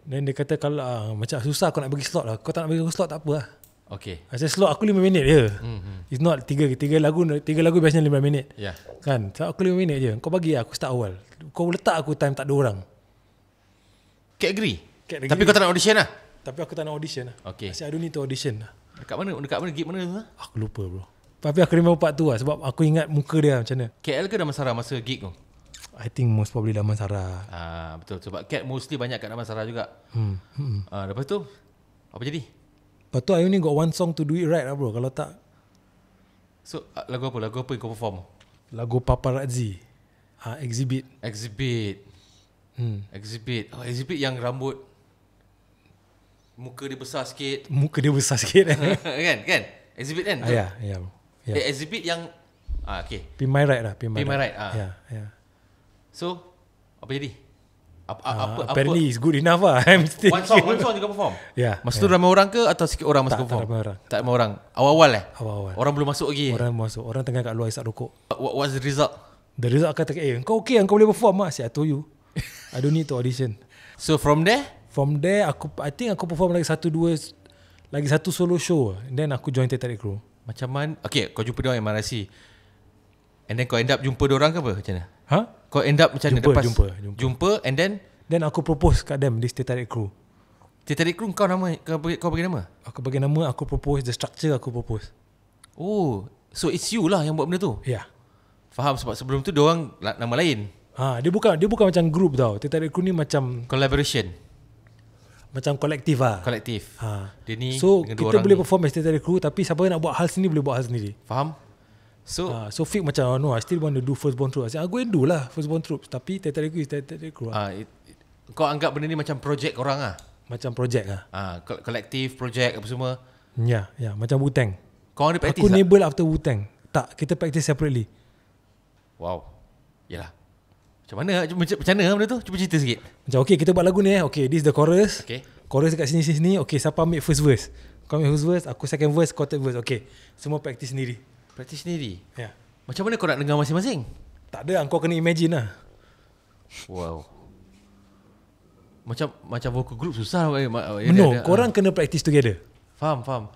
Then dia kata kalau uh, macam susah kau nak bagi slot lah. Kau tak nak bagi aku slot tak apa lah. Okay. Macam slot aku lima minit je. Hmm. It's not tiga, tiga lagu, tiga lagu biasanya lima minit. Ya. Yeah. Kan? So aku lima minit je. Kau bagi lah, aku start awal. Kau letak aku time tak ada orang. Can't agree. Can't agree. Tapi kau tak nak audition lah? Tapi aku tak nak audition lah. Okay. Masih ada ni tu audition lah. Dekat mana? Dekat mana? Gig mana tu Aku lupa bro. Tapi aku remember part tu lah sebab aku ingat muka dia lah macam mana. KL ke Damansara masa gig tu? I think most probably Damansara. Ah betul. Sebab Cat mostly banyak kat Damansara juga. Hmm. hmm. Ah, lepas tu? Apa jadi? Lepas tu I only got one song to do it right lah bro Kalau tak So uh, lagu apa? Lagu apa yang kau perform? Lagu Paparazzi uh, Exhibit Exhibit hmm. Exhibit oh, Exhibit yang rambut Muka dia besar sikit Muka dia besar sikit eh. kan? kan? Exhibit kan? ah, ya. Yeah, yeah, yeah. eh, exhibit yang Ah, okay. Be my right lah. Be my, my right. right. Ah. Yeah, yeah. So, apa jadi? apa, uh, apa, apparently apa, it's good enough lah One song, one song juga perform? Ya yeah. Masa ya. yeah. tu ramai orang ke atau sikit orang masa tak, perform? Tak ramai orang Tak ramai orang Awal-awal eh? Awal-awal Orang belum masuk lagi? Orang belum masuk Orang tengah kat luar isap rokok What was the result? The result akan tak Eh kau okay kau boleh perform lah I told you I don't need to audition So from there? From there aku I think aku perform lagi satu dua Lagi satu solo show Then aku join Tetari Crew Macam mana? Okay kau jumpa dia orang MRC And then kau end up jumpa dia orang ke apa? Macam mana? Ha? Huh? Kau end up macam jumpa, lepas jumpa, jumpa. Jumpa and then then aku propose kat them this Titanic crew. Titanic crew kau nama kau bagi, kau bagi nama? Aku bagi nama, aku propose the structure aku propose. Oh, so it's you lah yang buat benda tu. Ya. Yeah. Faham sebab sebelum tu dia nama lain. Ha, dia bukan dia bukan macam group tau. Titanic crew ni macam collaboration. Macam kolektif lah Kolektif ha. Dia ni So dengan dua kita boleh ni. perform as Titanic crew Tapi siapa nak buat hal sendiri Boleh buat hal sendiri Faham? So, uh, so Fik macam oh, no, I still want to do first born troops. I said, I'll ah, go and do lah first born troops. Tapi tetap aku is kau anggap benda ni macam projek orang ah? Macam projek lah. ah. Ah, collective project apa semua. Ya, yeah, ya, yeah, macam Wu-Tang. Kau ada practice? Aku tak? nibble after Wu-Tang. Tak, kita practice separately. Wow. Yalah. Macam mana? Macam, macam mana benda tu? Cuba cerita sikit. Macam okey, kita buat lagu ni eh. Okay, this the chorus. Okay. Chorus kat sini sini Okay, siapa ambil first verse? Kau ambil first verse, aku second verse, quarter verse. Okay, Semua practice sendiri. Praktis sendiri? Ya. Yeah. Macam mana kau nak dengar masing-masing? Tak ada, kau kena imagine lah. Wow. Macam macam vocal group susah. Eh. eh no, korang kena practice together. Faham, faham.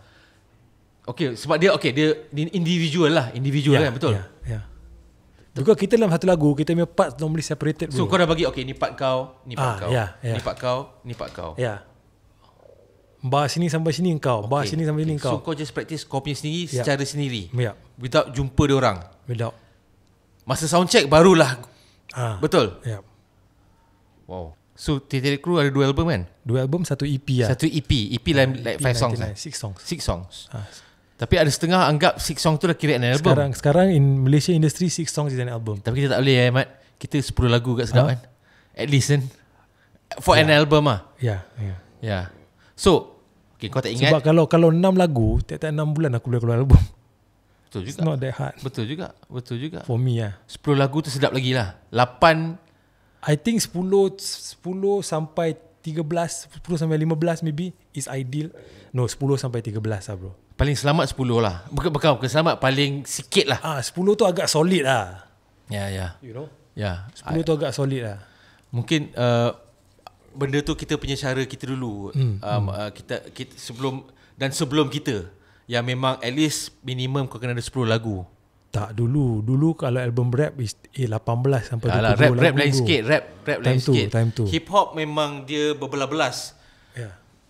Okay, sebab dia okay, dia individual lah. Individual yeah, kan, betul? Ya. Yeah, ya. yeah. kita dalam satu lagu, kita punya part normally separated. So, bro. kau bagi, okay, ni part kau, ni part ah, kau. Yeah, yeah. Ni part kau, ni part kau. Yeah. Bah sini sampai sini engkau okay. sini sampai sini kau. So kau just practice Kau punya sendiri yep. Ya. Secara sendiri yep. Ya. Without jumpa dia orang Without Masa sound check barulah ha. Betul yep. Ya. Wow So Titanic kru ada dua album kan Dua album satu EP lah Satu EP EP lah like, like five songs 6 kan? Lah. songs Six songs ha. Tapi ada setengah anggap Six songs tu dah kira an album Sekarang sekarang in Malaysia industry Six songs is an album Tapi kita tak boleh ya eh, Mat Kita sepuluh lagu kat sedap ha? kan At least kan For yeah. an album ah. Yeah, yeah. yeah. So Okay, kau tak ingat? Sebab kalau kalau enam lagu, tiap-tiap 6 bulan aku boleh keluar album. Betul juga. It's not that hard. Betul juga. Betul juga. For me lah. Ya. lagu tu sedap lagi lah. Lapan, I think sepuluh sepuluh sampai tiga belas, sepuluh sampai lima belas, maybe is ideal. No, sepuluh sampai tiga belas lah bro. Paling selamat sepuluh lah. Bukan bukan, bukan selamat, paling sikit lah. Ah, sepuluh tu agak solid lah. Ya, yeah, ya. Yeah. You know? Ya. Yeah, sepuluh tu agak solid lah. Mungkin uh, benda tu kita punya cara kita dulu hmm. um, uh, kita, kita sebelum dan sebelum kita yang memang at least minimum kau kena ada 10 lagu tak dulu dulu kalau album rap is eh, 18 sampai Alah, 20 lagu rap rap lain dulu. sikit rap rap time lain tu, sikit time tu hip hop memang dia berbelas-belas ya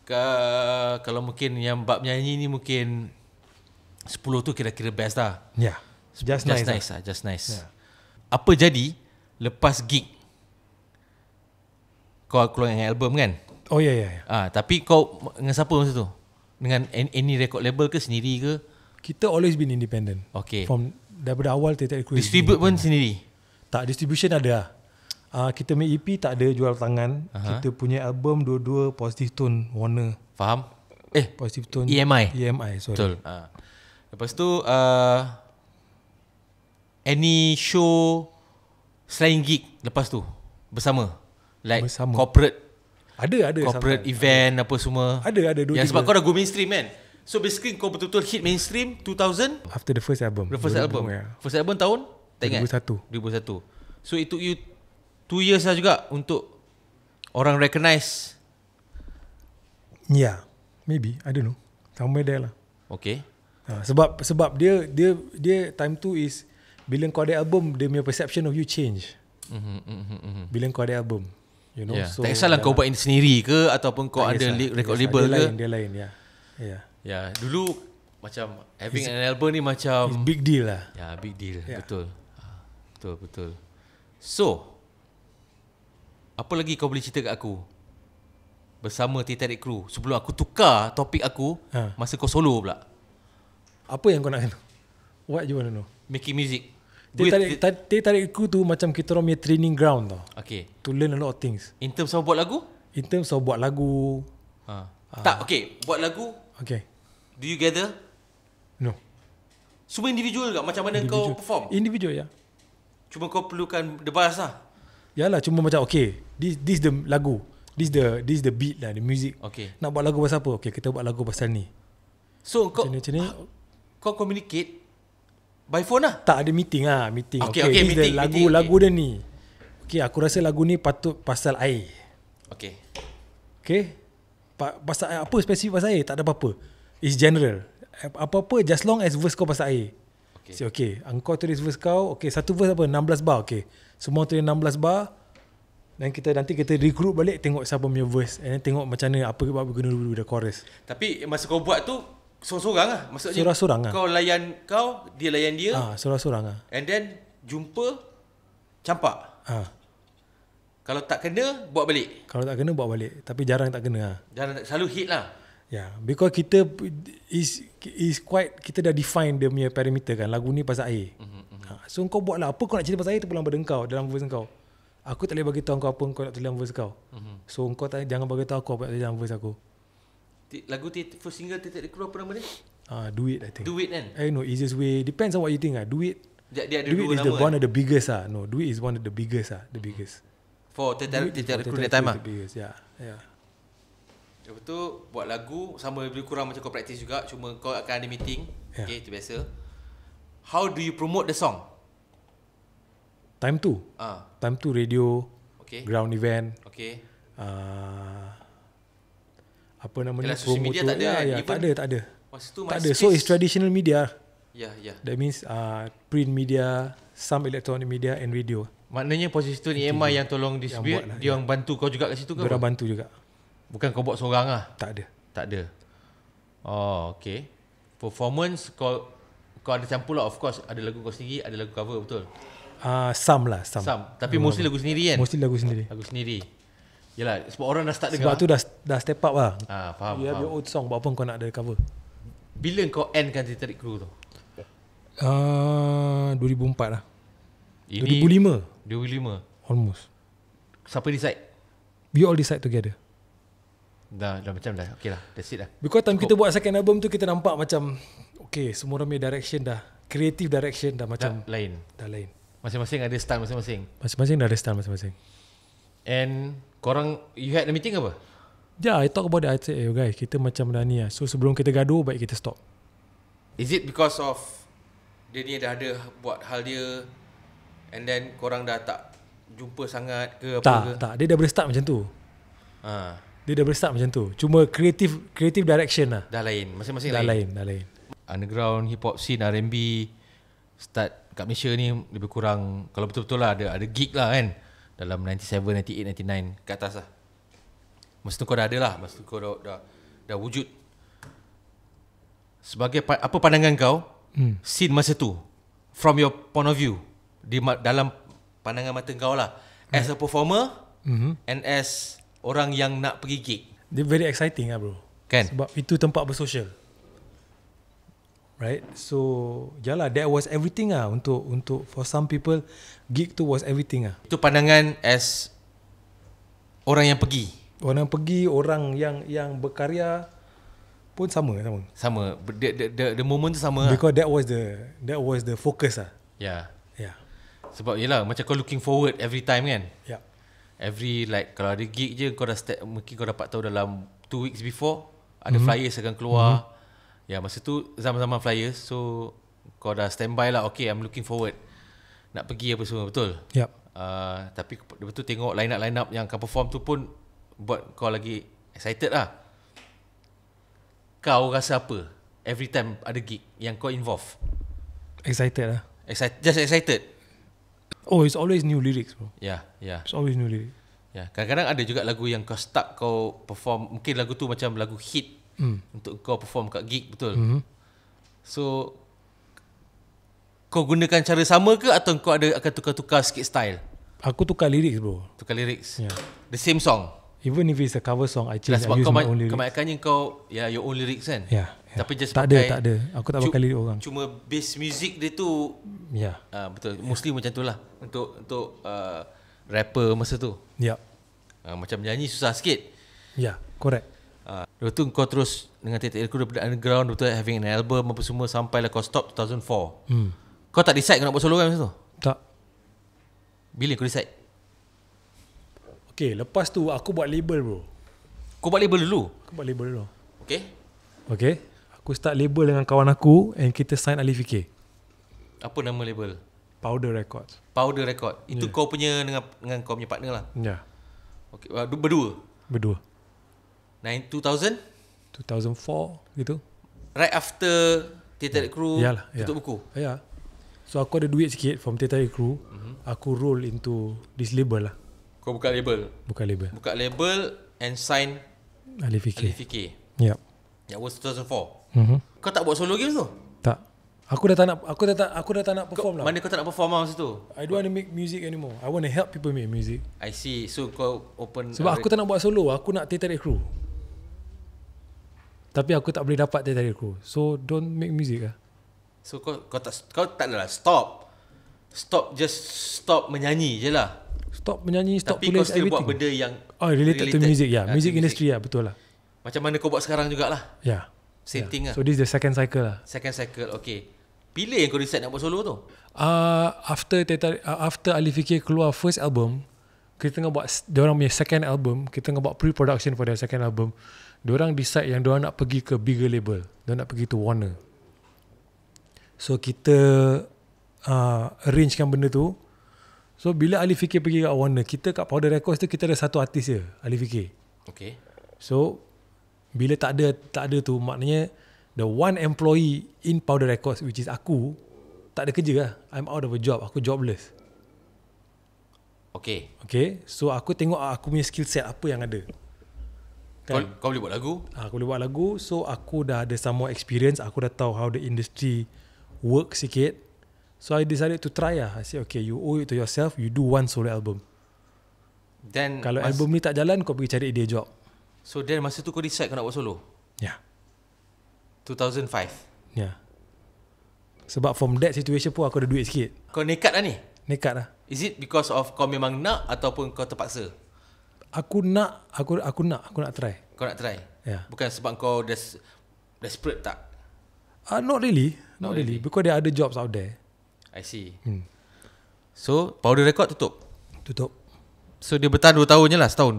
yeah. kalau mungkin yang bab nyanyi ni mungkin 10 tu kira-kira best dah ya yeah. just, just nice, nice lah. lah just nice yeah. apa jadi lepas gig kau keluar dengan album kan? Oh ya yeah, ya. Yeah, Ah tapi kau dengan siapa masa tu? Dengan any record label ke sendiri ke? Kita always been independent. Okay. From daripada awal Tetek Crew. Distribute pun sendiri. Tak distribution ada. Ah uh, kita make EP tak ada jual tangan. Uh-huh. Kita punya album dua-dua positive tone Warner. Faham? Eh, positive tone. EMI. EMI, sorry. Betul. Uh. Lepas tu uh, any show selain gig lepas tu bersama Like sama. corporate Ada ada Corporate sometimes. event ada. Apa semua Ada ada dua, Yang sebab kau dah go mainstream kan So basically kau betul-betul Hit mainstream 2000 After the first album The first 2000, album yeah. First album tahun Tak ingat 2001 2001 So it took you Two years lah juga Untuk Orang recognize Yeah Maybe I don't know Somewhere there lah Okay ha, Sebab Sebab dia Dia dia time tu is Bila kau ada album Dia punya perception of you change mm-hmm, mm-hmm, mm-hmm. Bila kau ada album you know yeah. so tak kisahlah kau ya. buat ini sendiri ke ataupun kau ada li- record label ke lain, dia lain ya yeah. ya yeah. yeah. dulu macam having it's, an album ni macam big deal lah ya yeah, big deal yeah. betul ah, betul betul so apa lagi kau boleh cerita ke aku bersama Titanic Crew sebelum aku tukar topik aku ha. masa kau solo pula apa yang kau nak kena what you want to know making music Teh tarik, the... tarik aku tu macam kita orang punya training ground tau. Okay. To learn a lot of things. In terms of buat lagu? In terms of buat lagu. Ha. Ha. Tak, okay. Buat lagu. Okay. Do you gather? No. Semua individual ke? Macam mana individual. kau perform? Individual, ya. Yeah. Cuma kau perlukan the bass lah? Yalah, cuma macam okay. This this the lagu. This the this the beat lah, the music. Okay. Nak buat lagu pasal apa? Okay, kita buat lagu pasal ni. So, macam kau... ni, ni. Kau communicate By phone lah Tak ada meeting lah Meeting Okay, okay, okay meeting, meeting Lagu meeting, lagu okay. dia ni Okay aku rasa lagu ni patut pasal air Okay Okay pa- Pasal air apa spesifik pasal air Tak ada apa-apa It's general Apa-apa just long as verse kau pasal air Okay so, Okay Angkau tulis verse kau Okay satu verse apa 16 bar okay Semua tulis 16 bar dan kita nanti kita regroup balik tengok siapa punya verse and then tengok macam mana apa kita buat dulu dah chorus. Tapi masa kau buat tu Sorang-sorang lah Maksudnya Sorang-sorang lah Kau layan kau Dia layan dia ha, ah, Sorang-sorang lah And then Jumpa Campak ha. Kalau tak kena Buat balik Kalau tak kena buat balik Tapi jarang tak kena lah. jarang, Selalu hit lah Ya, yeah, because kita is is quite kita dah define dia punya parameter kan. Lagu ni pasal air. Mm-hmm. Ha, so kau buatlah apa kau nak cerita pasal air tu pulang pada kau dalam verse kau. Aku tak boleh bagi tahu kau apa kau nak tulis dalam verse kau. Mm-hmm. So kau tak, jangan bagi tahu aku apa nak tulis dalam verse aku lagu titik first single titik dia keluar apa nama dia? Ah, do it I think. Do it kan? I eh, know easiest way depends on what you think ah. Duit. Dia, dia ada duit is the one eh? of the biggest ah. No, do it is one of the biggest ah, the biggest. For titik Tetel Crew that time ah. Biggest, yeah. Yeah. Lepas ya, tu buat lagu sama lebih kurang macam kau practice juga cuma kau akan ada meeting. Okay, itu biasa. How do you promote the song? Time tu. Ah. Time tu radio. Okay. Ground event. Okay. Ah, apa namanya ni social media tu, tak ada ya, kan? ya, tak ada tak ada tu tak ada so it's traditional media yeah yeah that means uh, print media some electronic media and radio maknanya posisi tu ni Emma yang tolong distribute yang lah, dia ya. orang bantu kau juga kat situ ke dia bantu juga bukan kau buat seorang lah tak ada tak ada oh okay performance kau kau ada campur lah of course ada lagu kau sendiri ada lagu cover betul Ah, uh, some lah some. some. Tapi mostly lagu sendiri kan Mostly lagu sendiri Lagu sendiri Yelah sebab orang dah start sebab dengar Sebab tu dah, dah step up lah ha, faham, You have faham. your own song Buat apa kau nak ada cover Bila kau endkan Titanic Crew tu? Uh, ah, 2004 lah Ini 2005 2005 Almost Siapa decide? We all decide together Dah, dah macam dah Okay lah That's it lah Because time Cukup. kita buat second album tu Kita nampak macam Okay semua orang punya direction dah Creative direction dah macam Dah lain Dah lain Masing-masing ada style masing-masing Masing-masing dah ada style masing-masing And korang, you had a meeting apa? Yeah, I talk about that. I said, hey eh, guys, kita macam dah ni lah. So sebelum kita gaduh, baik kita stop. Is it because of dia ni dah ada buat hal dia and then korang dah tak jumpa sangat ke apa tak, ke? Tak, dia dah boleh start macam tu. Ha. Dia dah boleh start macam tu. Cuma creative, creative direction lah. Dah lain, masing-masing dah lain. Dah lain, dah lain. Underground, hip hop scene, R&B start kat Malaysia ni lebih kurang kalau betul-betul lah ada ada gig lah kan. Dalam 97, 98, 99 Ke atas lah Masa tu kau dah ada lah Masa tu kau dah, dah, dah wujud Sebagai apa pandangan kau hmm. Scene masa tu From your point of view di, Dalam pandangan mata kau lah hmm. As a performer hmm. And as orang yang nak pergi gig They very exciting lah bro Kan? Sebab itu tempat bersosial right so yalah that was everything ah untuk untuk for some people gig tu was everything ah itu pandangan as orang yang pergi orang yang pergi orang yang yang berkarya pun sama sama sama the the the, the moment tu sama lah. because lah. that was the that was the focus ah yeah yeah sebab yalah macam kau looking forward every time kan yeah every like kalau ada gig je kau dah start, mungkin kau dapat tahu dalam 2 weeks before ada mm-hmm. flyers akan keluar mm-hmm. Ya masa tu zaman-zaman flyers so kau dah standby lah okay I'm looking forward nak pergi apa semua betul. Yep. Uh, ah, tapi lepas tu tengok line up line up yang kau perform tu pun buat kau lagi excited lah. Kau rasa apa every time ada gig yang kau involve? Excited lah. Excited, just excited. Oh it's always new lyrics bro. Ya, yeah, Yeah. It's always new lyrics. Ya, yeah. kadang-kadang ada juga lagu yang kau stuck kau perform mungkin lagu tu macam lagu hit mm. untuk kau perform kat gig betul mm. so kau gunakan cara sama ke atau kau ada akan tukar-tukar sikit style aku tukar lirik bro tukar lirik yeah. the same song even if it's a cover song i change the music only. Kau own yang kau ya yeah, your own lyrics kan ya yeah. Tapi just tak ada, tak ada. Aku tak pakai lirik orang. Cuma bass music dia tu Ya. Yeah. Uh, betul, mostly yeah. macam tu lah. Untuk, untuk uh, rapper masa tu. Ya. Yeah. Uh, macam nyanyi susah sikit. Ya, yeah, correct. Uh, lepas tu kau terus dengan titik aku daripada underground tu having an album apa semua sampai lah kau stop 2004. Hmm. Kau tak decide kau nak buat solo kan masa tu? Tak. Bila kau decide? Okay, lepas tu aku buat label bro. Kau buat label dulu? Aku buat label dulu. Okay. Okay. Aku start label dengan kawan aku and kita sign Alif K. Apa nama label? Powder Records. Powder Records. Itu yeah. kau punya dengan dengan kau punya partner lah? Ya. Yeah. Okay, berdua? Berdua. 2000 2004 gitu right after theater yeah. crew yalah, ya. tutup yalah. buku ya yeah. so aku ada duit sikit from theater crew mm-hmm. aku roll into this label lah kau buka label buka label buka label and sign Alif Fikir Alif Fikir ya yeah. that was 2004 mm-hmm. kau tak buat solo game tu tak Aku dah tak nak aku dah tak aku dah tak nak perform kau, lah. Mana kau tak nak perform lah masa tu? I don't want to make music anymore. I want to help people make music. I see. So kau open Sebab aku tak nak buat solo, aku nak theater crew. Tapi aku tak boleh dapat tadi aku. So don't make music lah. So kau kau tak kau tak adalah stop. Stop just stop menyanyi je lah. Stop menyanyi, stop Tapi kau still everything. buat benda yang Oh related, related to music ya. Yeah. Music, music industry ya betul lah. Macam mana kau buat sekarang jugalah. Ya. Yeah. Same yeah. thing lah. So this the second cycle lah. Second cycle, okay. Pilih yang kau decide nak buat solo tu? Uh, after Teta, uh, after Ali Fikir keluar first album, kita tengah buat, dia orang punya second album, kita tengah buat pre-production for their second album. Diorang decide yang diorang nak pergi ke bigger label. Diorang nak pergi to Warner. So kita uh, arrangekan benda tu. So bila Ali Fikir pergi ke Warner, kita kat Powder Records tu kita ada satu artis je, Ali Fikir. Okay. So bila tak ada tak ada tu maknanya the one employee in Powder Records which is aku tak ada kerja lah. I'm out of a job. Aku jobless. Okay. Okay. So aku tengok aku punya skill set apa yang ada. Kan? Kau, kau boleh buat lagu? Ah, aku boleh buat lagu. So aku dah ada some more experience. Aku dah tahu how the industry work sikit. So I decided to try lah. I said okay you owe it to yourself. You do one solo album. Then Kalau mas- album ni tak jalan kau pergi cari idea job. So then masa tu kau decide kau nak buat solo? Yeah. 2005? Yeah. Sebab from that situation pun aku ada duit sikit. Kau nekat lah ni? Nekat lah. Is it because of kau memang nak ataupun kau terpaksa? aku nak aku aku nak aku nak try. Kau nak try? Ya. Yeah. Bukan sebab kau des, desperate tak? Uh, not really. Not, not really. really. Because there are other jobs out there. I see. Hmm. So, powder record tutup? Tutup. So, dia bertahan 2 tahun je lah setahun.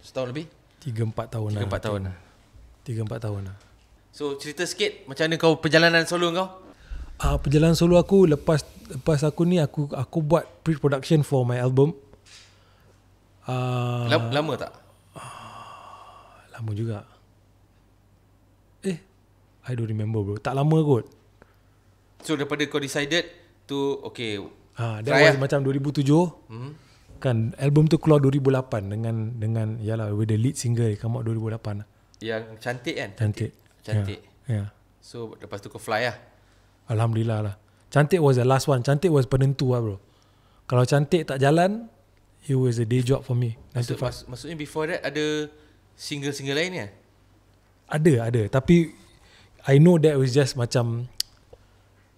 Setahun lebih? 3-4 tahun, lah. tahun, tahun lah. tahun lah. 3-4 tahun lah. So, cerita sikit macam mana kau perjalanan solo kau? Uh, perjalanan solo aku lepas lepas aku ni aku aku buat pre-production for my album. Ah. Lama, uh, lama tak? Ah, lama juga. Eh, I don't remember bro. Tak lama kot. So daripada kau decided to okay. Ha, that was ya. macam 2007. Hmm. Kan album tu keluar 2008 dengan dengan yalah with the lead single come out 2008. Yang cantik kan? Cantik. Cantik. cantik. Ya, yeah. yeah. So lepas tu kau fly lah. Alhamdulillah lah. Cantik was the last one. Cantik was penentu lah bro. Kalau cantik tak jalan, it was a day job for me. Maksud, mas, maksudnya before that ada single-single lain ya? Ada, ada. Tapi I know that was just macam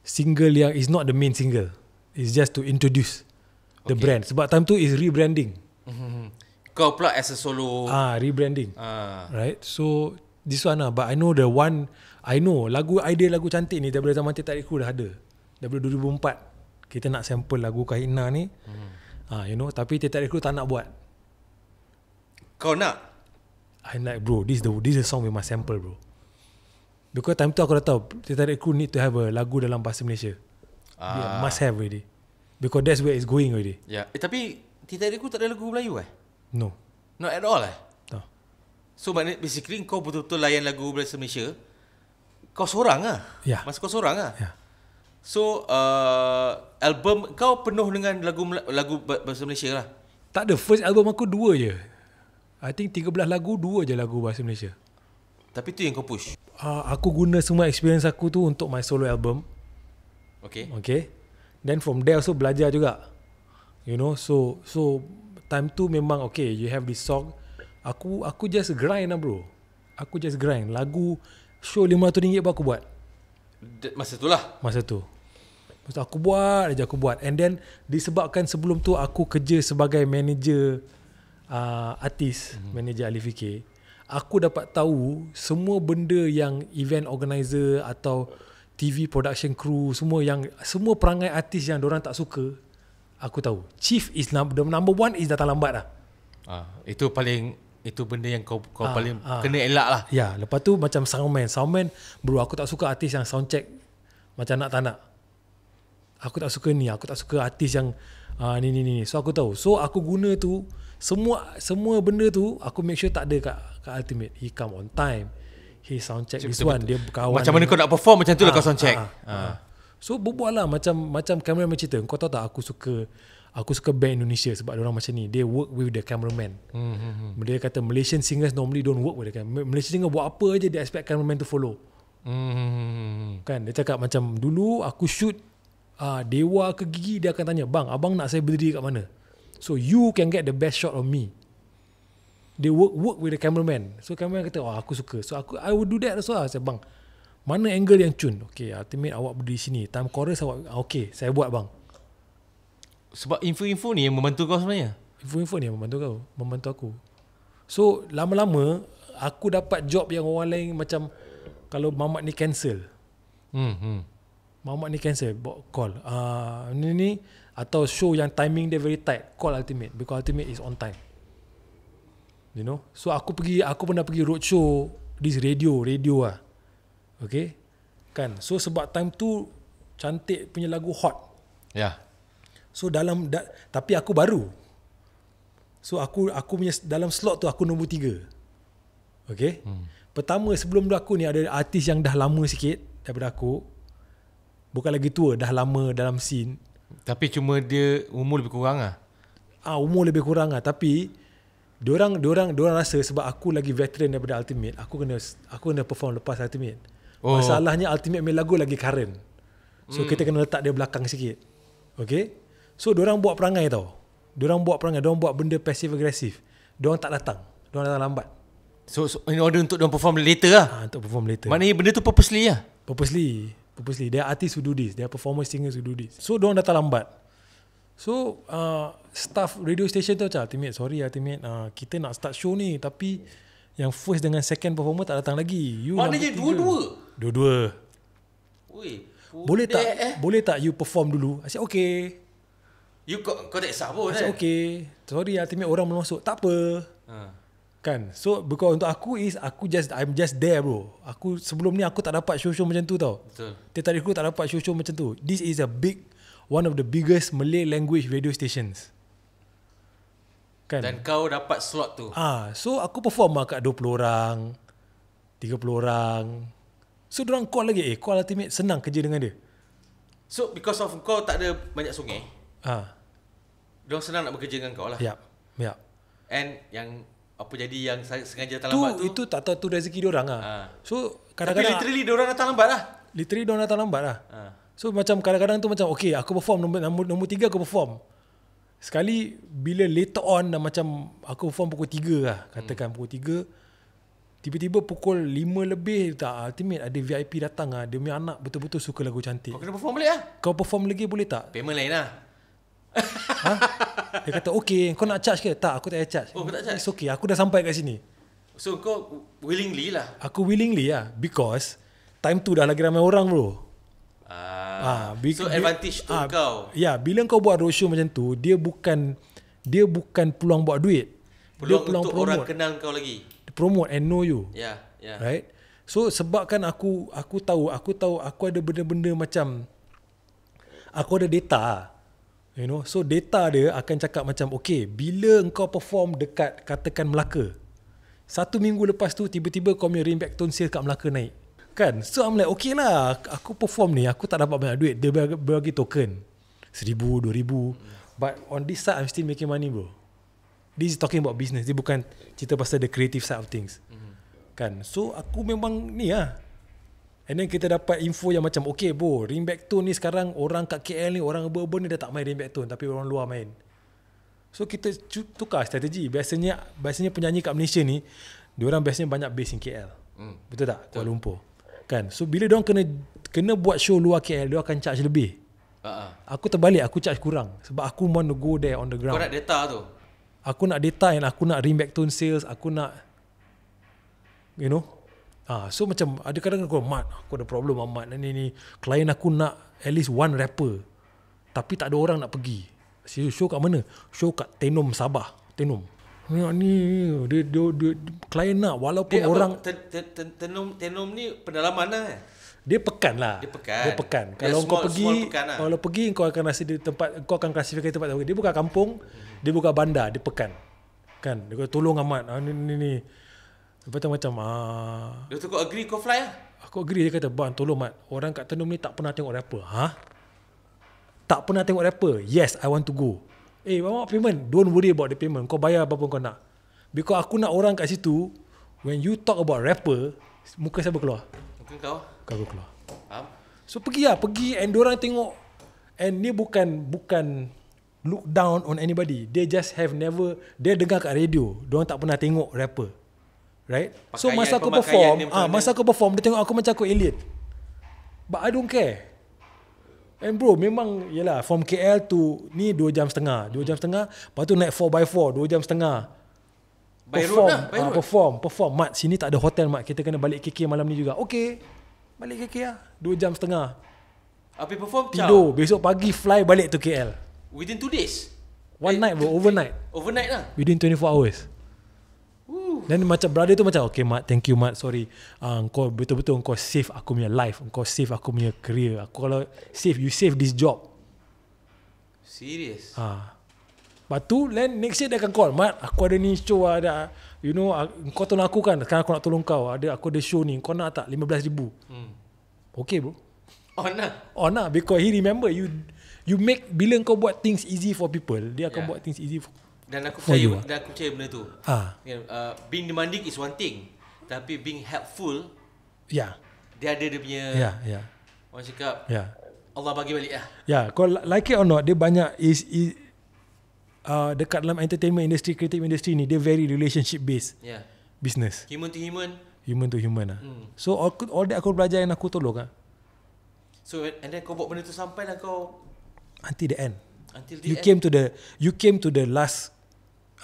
single yang is not the main single. It's just to introduce okay. the brand. Sebab time tu is rebranding. Mm-hmm. Kau pula as a solo. Ah, rebranding. Ah. Right? So this one lah. But I know the one, I know lagu idea lagu cantik ni Dah daripada zaman tarikh dah ada. Dah Daripada 2004. Kita nak sampel lagu Kahina ni. hmm Ah, uh, you know, tapi tetap recruit tak nak buat. Kau nak? I like bro, this the this the song we must sample bro. Because time tu aku dah tahu tetap recruit need to have a lagu dalam bahasa Malaysia. Ah. Yeah, must have already. Because that's where it's going already. Yeah. Eh, tapi tetap recruit tak ada lagu Melayu eh? No. Not at all eh? No. So basically kau betul-betul layan lagu bahasa Malaysia. Kau seorang ah. Yeah. Masa kau seorang ah. Yeah. So uh, album kau penuh dengan lagu lagu bahasa Malaysia lah. Tak ada first album aku dua je. I think 13 lagu dua je lagu bahasa Malaysia. Tapi tu yang kau push. Uh, aku guna semua experience aku tu untuk my solo album. Okay. Okay. Then from there also belajar juga. You know, so so time tu memang okay. You have this song. Aku aku just grind lah bro. Aku just grind. Lagu show lima tu 500 apa aku buat masa tu lah masa tu masa aku buat aja aku buat and then disebabkan sebelum tu aku kerja sebagai manager uh, artis mm-hmm. manager Ali K aku dapat tahu semua benda yang event organizer atau TV production crew semua yang semua perangai artis yang orang tak suka aku tahu chief is number, number one is datang lambat lah ah, itu paling itu benda yang kau kau ha, paling ha. kena elak lah. Ya, lepas tu macam soundman. Soundman, bro aku tak suka artis yang soundcheck macam nak tak nak. Aku tak suka ni, aku tak suka artis yang uh, ni, ni ni ni. So aku tahu. So aku guna tu, semua semua benda tu aku make sure tak ada kat, kat Ultimate. He come on time. He soundcheck Cik, this betul, one. Dia berkawan. Macam mana kau nak perform macam tu ha, lah kau soundcheck. Ha, ha, ha. So berbual lah macam macam kameraman cerita. Kau tahu tak aku suka aku suka band Indonesia sebab orang macam ni. They work with the cameraman. Hmm, hmm, hmm, Dia kata Malaysian singers normally don't work with the cameraman. Malaysian singers buat apa aja dia expect cameraman to follow. Hmm, hmm, hmm, Kan dia cakap macam dulu aku shoot uh, Dewa ke Gigi dia akan tanya, "Bang, abang nak saya berdiri kat mana?" So you can get the best shot of me. They work work with the cameraman. So cameraman kata, "Oh, aku suka." So aku I would do that as well. Saya bang, mana angle yang cun? Okay, ultimate awak berdiri sini. Time chorus awak, ah, okay, saya buat bang. Sebab info-info ni yang membantu kau sebenarnya? Info-info ni yang membantu kau, membantu aku. So, lama-lama, aku dapat job yang orang lain macam, kalau mamat ni cancel. Hmm, hmm. Mamat ni cancel, buat call. Uh, ni, ni, atau show yang timing dia very tight, call ultimate. Because ultimate is on time. You know? So, aku pergi, aku pernah pergi road show this radio, radio lah. Okay Kan So sebab time tu Cantik punya lagu hot Ya yeah. So dalam da- Tapi aku baru So aku Aku punya Dalam slot tu aku nombor tiga Okay hmm. Pertama sebelum aku ni Ada artis yang dah lama sikit Daripada aku Bukan lagi tua Dah lama dalam scene Tapi cuma dia Umur lebih kurang ah. Ah ha, umur lebih kurang ah tapi diorang diorang diorang rasa sebab aku lagi veteran daripada ultimate aku kena aku kena perform lepas ultimate. Oh. Masalahnya ultimate main lagu lagi current. So hmm. kita kena letak dia belakang sikit. Okay. So orang buat perangai tau. orang buat perangai. orang buat benda passive agresif, orang tak datang. orang datang lambat. So, so in order untuk orang perform later lah? Ha, untuk perform later. Maknanya benda tu purposely lah? Purposely. Purposely. Dia artist who do this. Dia performer singer who do this. So orang datang lambat. So uh, staff radio station tu macam ultimate sorry ultimate uh, kita nak start show ni tapi yang first dengan second performer tak datang lagi. You Maknanya dua-dua? Dua-dua. boleh tak eh. boleh tak you perform dulu? I said okay. You kau kau tak sah pun. I said eh. okay. Sorry ultimate orang masuk. Tak apa. Ha. Kan? So because untuk aku is aku just I'm just there bro. Aku sebelum ni aku tak dapat show-show macam tu tau. Betul. Tadi aku tak dapat show-show macam tu. This is a big one of the biggest Malay language radio stations. Kan? Dan kau dapat slot tu. Ah, so aku perform lah kat 20 orang, 30 orang, So orang call lagi Eh call ultimate Senang kerja dengan dia So because of kau tak ada banyak sungai Ha Diorang senang nak bekerja dengan kau lah Yap Yap And yang Apa jadi yang sengaja datang tu, lambat tu Itu tak tahu tu rezeki diorang lah ha. So kadang-kadang Tapi literally diorang datang lambat lah Literally diorang datang lambat lah ha. So macam kadang-kadang tu macam Okay aku perform nombor, nombor, nombor tiga aku perform Sekali bila later on dah macam aku perform pukul tiga lah katakan hmm. pukul Tiba-tiba pukul 5 lebih tak ultimate ada VIP datang ah. Dia anak betul-betul suka lagu cantik. Kau kena perform boleh ah. Kau perform lagi boleh tak? Payment lain lah. Dia kata okay kau nak charge ke? Tak aku tak payah charge. Oh kau tak charge? It's okay aku dah sampai kat sini. So kau willingly lah. Aku willingly lah because time tu dah lagi ramai orang bro. Uh, ah, ah so advantage tu ah, kau. Ya, yeah, bila kau buat roadshow macam tu, dia bukan dia bukan peluang buat duit. Peluang, peluang untuk promote. orang kenal kau lagi promote and know you. Yeah, yeah. Right? So sebab kan aku aku tahu, aku tahu aku ada benda-benda macam aku ada data. You know, so data dia akan cakap macam okay, bila engkau perform dekat katakan Melaka, satu minggu lepas tu tiba-tiba kau punya ringback tone sales kat Melaka naik. Kan? So I'm like okay lah, aku perform ni, aku tak dapat banyak duit, dia bagi, bagi token. Seribu, dua ribu. But on this side, I'm still making money bro. This is talking about business. Dia bukan cerita pasal the creative side of things. Mm-hmm. Kan? So aku memang ni lah. And then kita dapat info yang macam okay bro, ringback tone ni sekarang orang kat KL ni, orang urban ni dah tak main ringback tone tapi orang luar main. So kita tukar strategi. Biasanya biasanya penyanyi kat Malaysia ni, orang biasanya banyak base in KL. Mm. Betul tak? Kuala Lumpur. Kan? So bila diorang kena kena buat show luar KL, dia akan charge lebih. Uh-huh. Aku terbalik, aku charge kurang. Sebab aku want to go there on the ground. Kau nak data tu? aku nak data and aku nak ring back tone sales aku nak you know ah so macam ada kadang aku mat aku ada problem amat ah, ni ni klien aku nak at least one rapper tapi tak ada orang nak pergi show, show kat mana show kat Tenom Sabah Tenom ni ni dia dia, dia, dia, klien nak walaupun dia orang ten, ten, ten, tenom tenom ni pendalaman lah eh? dia pekan lah. Dia pekan. Dia pekan. Dia kalau kau pergi, lah. kalau pergi kau akan rasa di tempat, kau akan klasifikasi tempat. Dia buka kampung, hmm dia buka bandar, dia pekan. Kan? Dia kata tolong amat. Ah, ni, ni, ni. Lepas tu macam, ah. Dia tu kau agree kau fly lah. Aku agree, dia kata, bang tolong mat. Orang kat Tenum ni tak pernah tengok rapper. Ha? Tak pernah tengok rapper. Yes, I want to go. Eh, hey, bawa payment. Don't worry about the payment. Kau bayar apa pun kau nak. Because aku nak orang kat situ, when you talk about rapper, muka siapa keluar? Muka kau. Kau aku keluar. Faham? So pergi lah, pergi and orang tengok and ni bukan bukan look down on anybody. They just have never dia dengar kat radio. Diorang tak pernah tengok rapper. Right? Pakaian, so masa aku perform, ah masa aku perform dia tengok aku macam aku alien. But I don't care. And bro, memang yalah from KL to ni 2 jam setengah, 2 jam setengah, lepas tu naik 4 by 4, 2 jam setengah. By perform, road lah, by uh, road. perform, perform. Mat, sini tak ada hotel, Mat. Kita kena balik KK malam ni juga. Okay. Balik ke KL dua jam setengah Habis perform Tidur ciao. Besok pagi fly balik to KL Within two days One eh, night bro Overnight Overnight lah Within 24 hours dan macam brother tu macam Okay Mat thank you Mat sorry uh, ah, Kau betul-betul kau save aku punya life Kau save aku punya career Aku kalau save you save this job Serious? Haa uh. Lepas tu then next year dia akan call Mat aku ada ni show ada You know ah, kau tolong aku kan Sekarang aku nak tolong kau Ada aku ada show ni Kau nak tak 15 ribu hmm. Okay bro Oh nak Oh nak because he remember you You make Bila kau buat things easy for people Dia akan yeah. buat things easy for dan aku percaya, dan aku percaya benda tu. Ha. Uh, being demanding is one thing. Tapi being helpful, yeah. dia ada dia punya, yeah, yeah. orang cakap, yeah. Allah bagi balik lah. Ya, yeah. kau like it or not, dia banyak, is, is, uh, dekat dalam entertainment industry, creative industry ni, dia very relationship based. Yeah. Business. Human to human. Human to human lah. Hmm. So all, all that aku belajar yang aku tolong lah. So and then kau buat benda tu sampai lah kau? Until the end. Until the you end. came to the you came to the last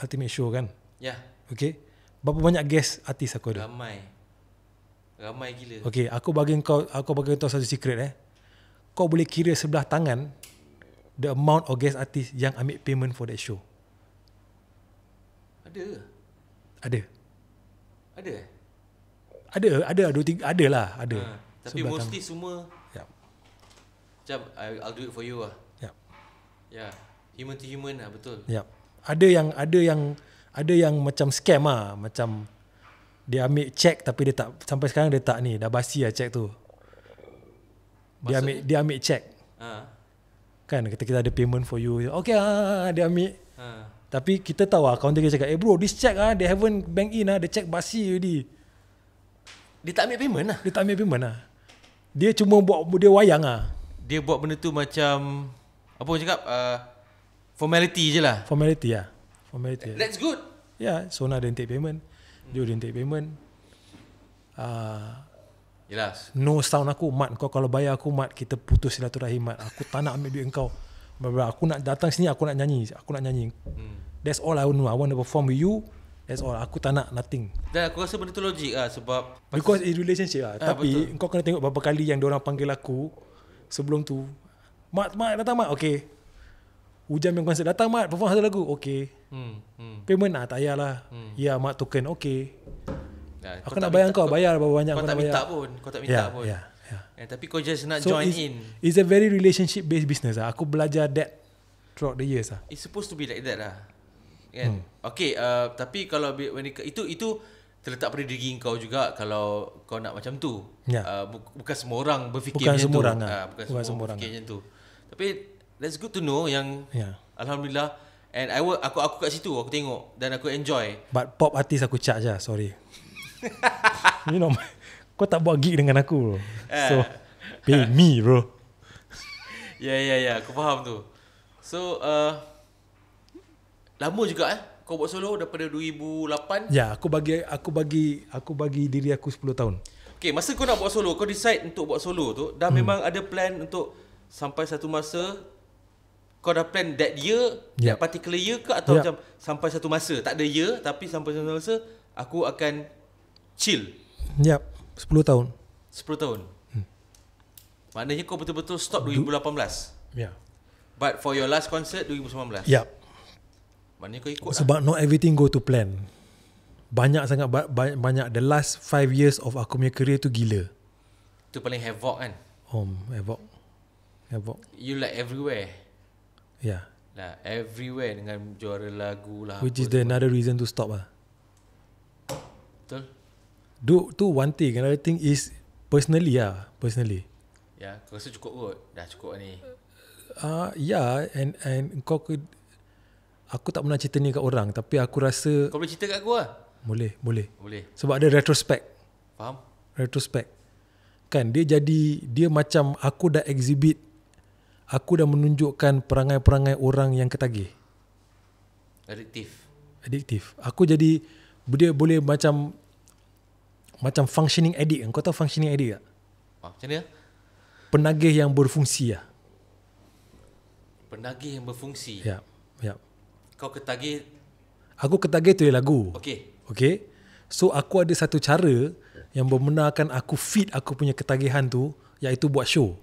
ultimate show kan? Yeah. Okay. Berapa banyak guest artis aku ada? Ramai. Ramai gila. Okay, aku bagi kau aku bagi kau satu secret eh. Kau boleh kira sebelah tangan the amount of guest artist yang ambil payment for that show. Ada. Ada. Ada. Ada, ada, ada, ada, ada lah, ada. Ha, tapi so, mostly datang. semua. Ya. Jap, I'll do it for you lah. Ya. Ya. Human to human lah, betul. Ya. Ada yang ada yang ada yang macam scam ah, macam dia ambil check tapi dia tak sampai sekarang dia tak ni, dah basi lah check tu. Dia Maksud ambil dia ambil check. Ha. Kan kata kita ada payment for you. Okay ah, ah, ah, dia ambil. Ha. Tapi kita tahu ah, account dia cakap, eh bro, this check ah, they haven't bank in ah, the check basi already. Dia tak ambil payment lah. Dia tak ambil payment lah. Dia cuma buat, dia wayang ah Dia buat benda tu macam, apa orang cakap, uh, formality je lah. Formality lah. Formality That's good. Ya, yeah, so dia take payment. Dia hmm. dia take payment. Uh, Jelas. No sound aku mat kau kalau bayar aku mat kita putus silaturahim mat. Aku tak nak ambil duit kau. aku nak datang sini aku nak nyanyi. Aku nak nyanyi. Hmm. That's all I want. I want to perform with you. That's all. Aku tak nak nothing. Dan aku rasa benda tu logik lah sebab because in relationship lah. Ah, Tapi betul. kau kena tengok berapa kali yang orang panggil aku sebelum tu. Mat mat datang mat. Okay. Hujan yang konsert datang mat perform satu lagu. Okay. Hmm. hmm. Payment lah tak payahlah. Hmm. Ya mat token. Okay. Aku nak minta, bayang kau, kau bayar berapa banyak kau, kau tak minta pun kau tak ya, minta yeah, pun yeah, ya, ya. yeah. Yeah, tapi kau just nak so join in it's a very relationship based business lah. aku belajar that throughout the years lah. it's supposed to be like that lah kan hmm. okay uh, tapi kalau when it, itu itu terletak pada diri kau juga kalau kau nak macam tu yeah. uh, bu, bukan semua orang berfikir bukan macam tu orang uh, bukan, bukan semua orang bukan semua orang lah. tapi that's good to know yang yeah. alhamdulillah and i work, aku aku kat situ aku tengok dan aku enjoy but pop artist aku cak je lah, sorry you know, kau tak buat gig dengan aku. Bro. Yeah. So, pay me, bro. Ya, ya, ya. Aku faham tu. So, uh, lama juga eh. Kau buat solo daripada 2008. Ya, yeah, aku bagi aku bagi aku bagi diri aku 10 tahun. Okay, masa kau nak buat solo, kau decide untuk buat solo tu, dah hmm. memang ada plan untuk sampai satu masa kau dah plan that year, yep. that ya. particular year ke atau yep. Ya. macam sampai satu masa, tak ada year tapi sampai satu masa aku akan chill. Yap, 10 tahun. 10 tahun. Hmm. Maknanya kau betul-betul stop 2018. Ya. Yeah. But for your last concert 2019. Yap. Maknanya kau ikut Sebab lah. not everything go to plan. Banyak sangat banyak the last 5 years of aku punya career tu gila. Tu paling havoc kan? Home, oh, havoc. Havoc. You like everywhere. Ya. Yeah. Lah, everywhere dengan juara lagu lah. Which is the another reason to stop lah. Betul? Do tu one thing and another thing is personally ah, personally. Ya, yeah, kau rasa cukup kot. Dah cukup ni. Ah, uh, ya yeah, and and kau ke, aku tak pernah cerita ni kat orang tapi aku rasa Kau boleh cerita kat aku ah. Boleh, boleh. Boleh. Sebab ada retrospect. Faham? Retrospect. Kan dia jadi dia macam aku dah exhibit aku dah menunjukkan perangai-perangai orang yang ketagih. Adiktif. Adiktif. Aku jadi dia boleh macam macam functioning addict Kau tahu functioning addict tak? Ah, macam mana? Penagih yang berfungsi lah Penagih yang berfungsi? Ya yep. Ya. Kau ketagih Aku ketagih tu ialah lagu Okay Okay So aku ada satu cara Yang membenarkan aku fit aku punya ketagihan tu Iaitu buat show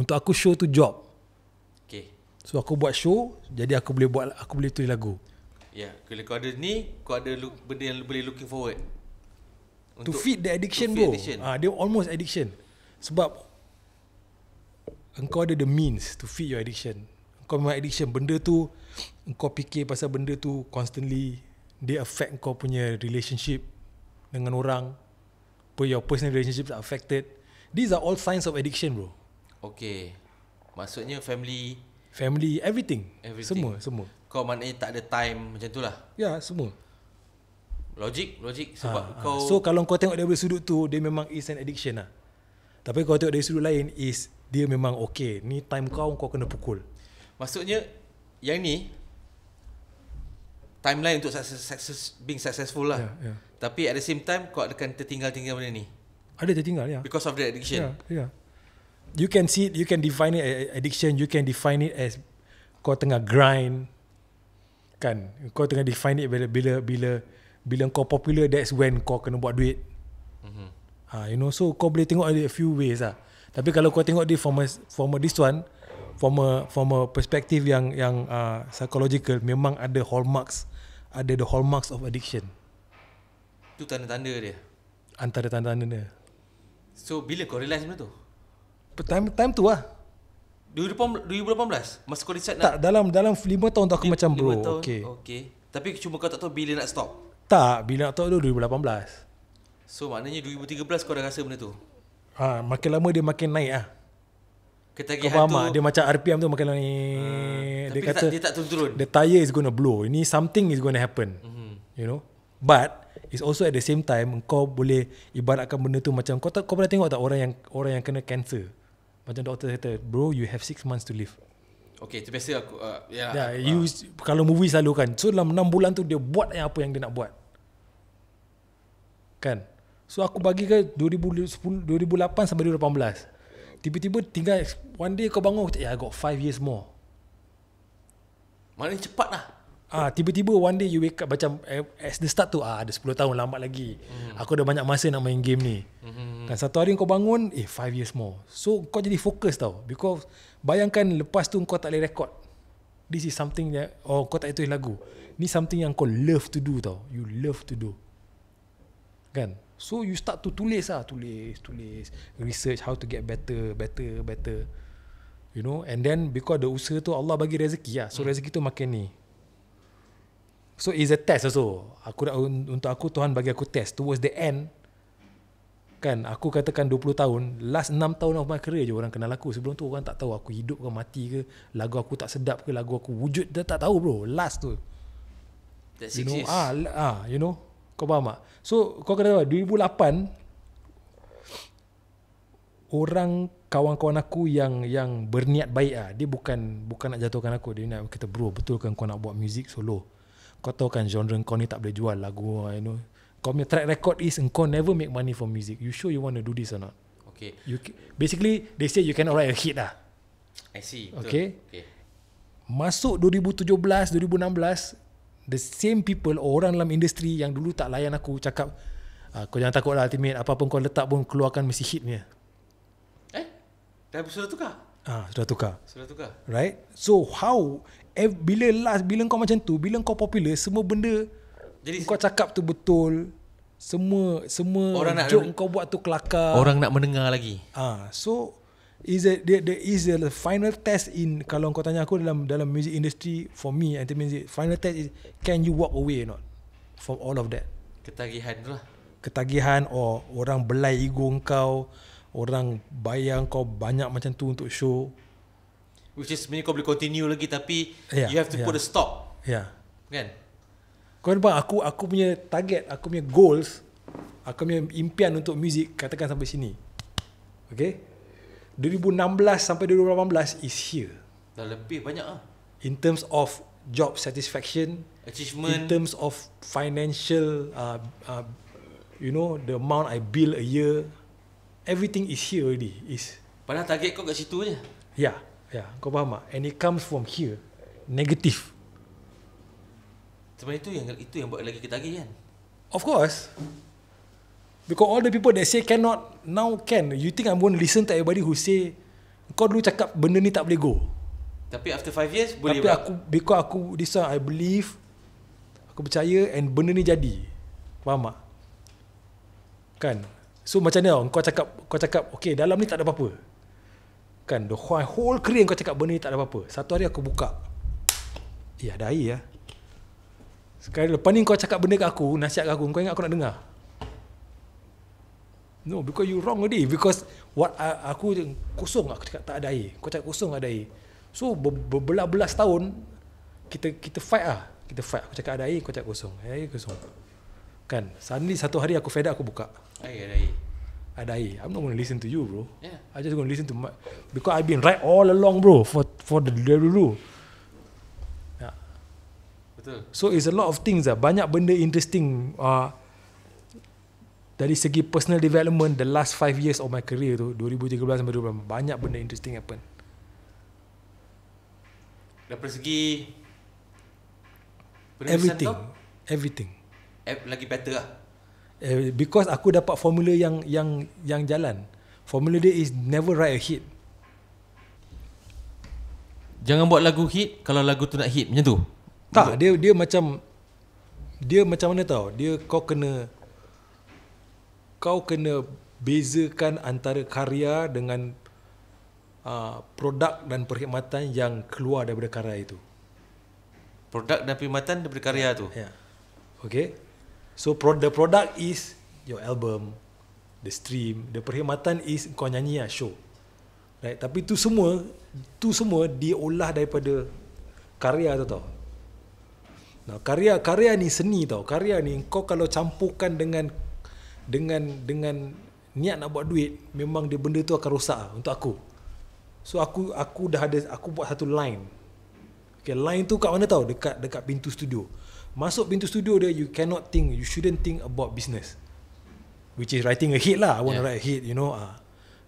Untuk aku show tu job Okay So aku buat show Jadi aku boleh buat Aku boleh tulis lagu Ya, yeah. kalau kau ada ni, kau ada look, benda yang boleh looking forward. To feed the addiction bro addiction. Uh, ah, They're almost addiction Sebab Engkau ada the means To feed your addiction Kau memang addiction Benda tu Engkau fikir pasal benda tu Constantly Dia affect kau punya relationship Dengan orang But Your personal relationships are affected These are all signs of addiction bro Okay Maksudnya family Family everything, everything. Semua semua. Kau mana tak ada time macam tu lah Ya yeah, semua Logik, logik ah, sebab ha, kau So kalau kau tengok dari sudut tu dia memang is an addiction lah. Tapi kalau tengok dari sudut lain is dia memang okay. Ni time kau kau kena pukul. Maksudnya yang ni timeline untuk success, success being successful lah. Yeah, yeah. Tapi at the same time kau akan tertinggal-tinggal benda ni. Ada tertinggal ya. Yeah. Because of the addiction. Yeah, yeah. You can see you can define it as addiction, you can define it as kau tengah grind kan. Kau tengah define it bila bila bila bila kau popular that's when kau kena buat duit mm-hmm. ha, you know so kau boleh tengok ada a few ways lah tapi kalau kau tengok dia from a, from a this one from a, from a perspective yang yang uh, psychological memang ada hallmarks ada the hallmarks of addiction tu tanda-tanda dia antara tanda-tanda dia so bila kau realize benda tu time time tu lah 2018 masa kau decide nak tak dalam dalam 5 tahun tu aku 5, macam 5 bro tahun, okay. okay. tapi cuma kau tak tahu bila nak stop tak, bila nak tahu tu 2018 So maknanya 2013 kau dah rasa benda tu? Ha, makin lama dia makin naik ah. Ketagihan kau faham tu. Dia macam RPM tu makin lama ni. Hmm, dia dia dia tak turun. The tyre is going to blow. Ini something is going to happen. Mm-hmm. You know? But it's also at the same time kau boleh ibaratkan benda tu macam kau tak, kau pernah tengok tak orang yang orang yang kena cancer. Macam doktor kata, "Bro, you have 6 months to live." Okay tu biasa aku uh, yeah, yeah, uh, you, Kalau movie selalu kan So dalam 6 bulan tu Dia buat yang apa yang dia nak buat Kan So aku bagi ke 2010, 2008 sampai 2018 Tiba-tiba tinggal One day kau bangun Ya yeah, I got 5 years more Mana cepat lah Ah, tiba-tiba one day you wake up macam eh, as the start tu ah ada 10 tahun lambat lagi. Mm. Aku dah banyak masa nak main game ni. Mm-hmm. Dan satu hari kau bangun eh 5 years more. So kau jadi fokus tau because Bayangkan lepas tu kau tak boleh record. This is something that, oh kau tak tulis lagu. Ni something yang kau love to do tau. You love to do. Kan? So you start to tulis lah. Tulis, tulis. Research how to get better, better, better. You know? And then because the usaha tu Allah bagi rezeki lah. So hmm. rezeki tu makin ni. So it's a test also. Aku, untuk aku Tuhan bagi aku test. Towards the end, kan aku katakan 20 tahun last 6 tahun of my career je orang kenal aku sebelum tu orang tak tahu aku hidup ke mati ke lagu aku tak sedap ke lagu aku wujud dia tak tahu bro last tu That's you know ah, ah you know kau faham tak so kau kena tahu 2008 orang kawan-kawan aku yang yang berniat baik ah dia bukan bukan nak jatuhkan aku dia nak kata bro betul kan kau nak buat music solo kau tahu kan genre kau ni tak boleh jual lagu you know kau punya track record is Engkau never make money from music You sure you want to do this or not Okay you, Basically They say you cannot write a hit lah I see Okay Okay Masuk 2017 2016 The same people Orang dalam industri Yang dulu tak layan aku Cakap ah, Kau jangan takut lah ultimate Apa pun kau letak pun Keluarkan mesti hitnya Eh Dah sudah tukar Ah, sudah tukar Sudah tukar Right So how eh, Bila last Bila kau macam tu Bila kau popular Semua benda jadi kau cakap tu betul. Semua semua orang nak joke kau buat tu kelakar. Orang nak mendengar lagi. Ah, so is it the, the is the final test in kalau kau tanya aku dalam dalam music industry for me and the music final test is can you walk away or not from all of that ketagihan lah ketagihan or orang belai ego kau orang bayang kau banyak macam tu untuk show which is sebenarnya kau boleh continue lagi tapi yeah, you have to yeah. put a stop yeah kan kau nampak aku aku punya target, aku punya goals, aku punya impian untuk muzik katakan sampai sini. Okay? 2016 sampai 2018 is here. Dah lebih banyak ah. In terms of job satisfaction, achievement, in terms of financial uh, uh, you know the amount I bill a year, everything is here already. Is Padahal target kau kat situ je. Ya, yeah, ya. Yeah. Kau faham tak? And it comes from here. Negative. Sebab itu yang itu yang buat lagi kita lagi kan? Of course. Because all the people that say cannot, now can. You think I'm going to listen to everybody who say, kau dulu cakap benda ni tak boleh go. Tapi after 5 years, boleh Tapi aku, because aku, this one, I believe, aku percaya and benda ni jadi. Faham tak? Kan? So macam ni tau, kau cakap, kau cakap, okay, dalam ni tak ada apa-apa. Kan? The whole, whole career kau cakap benda ni tak ada apa-apa. Satu hari aku buka. Ya, ada air lah. Ya. Sekali lepas ni kau cakap benda ke aku, nasihat ke aku, kau ingat aku nak dengar? No, because you wrong already. Because what I, aku kosong aku cakap tak ada air. Kau cakap kosong tak ada air. So berbelas-belas tahun kita kita fight ah. Kita fight. Aku cakap ada air, kau cakap kosong. Air kosong. Kan? Suddenly satu hari aku fed up aku buka. Air ada air. Ada air. I'm not going to listen to you, bro. Yeah. I just going to listen to my because I've been right all along, bro, for for the dulu. The, So it's a lot of things lah. Banyak benda interesting uh, dari segi personal development the last 5 years of my career tu 2013 sampai 2018 banyak benda interesting happen. Dari segi everything tau, everything lagi better lah. Uh, because aku dapat formula yang yang yang jalan. Formula dia is never write a hit. Jangan buat lagu hit kalau lagu tu nak hit macam tu. Tak, dia dia macam dia macam mana tahu? Dia kau kena kau kena bezakan antara karya dengan uh, produk dan perkhidmatan yang keluar daripada karya itu. Produk dan perkhidmatan daripada karya tu. Ya. Yeah. Okay. So pro- the product is your album, the stream, the perkhidmatan is kau nyanyi lah, show. Right? Tapi tu semua tu semua diolah daripada karya tu tau. Nah, karya karya ni seni tau. Karya ni kau kalau campurkan dengan dengan dengan niat nak buat duit, memang dia benda tu akan rosak lah untuk aku. So aku aku dah ada aku buat satu line. Okay, line tu kat mana tau? Dekat dekat pintu studio. Masuk pintu studio dia you cannot think, you shouldn't think about business. Which is writing a hit lah. I want yeah. to write a hit, you know. Uh,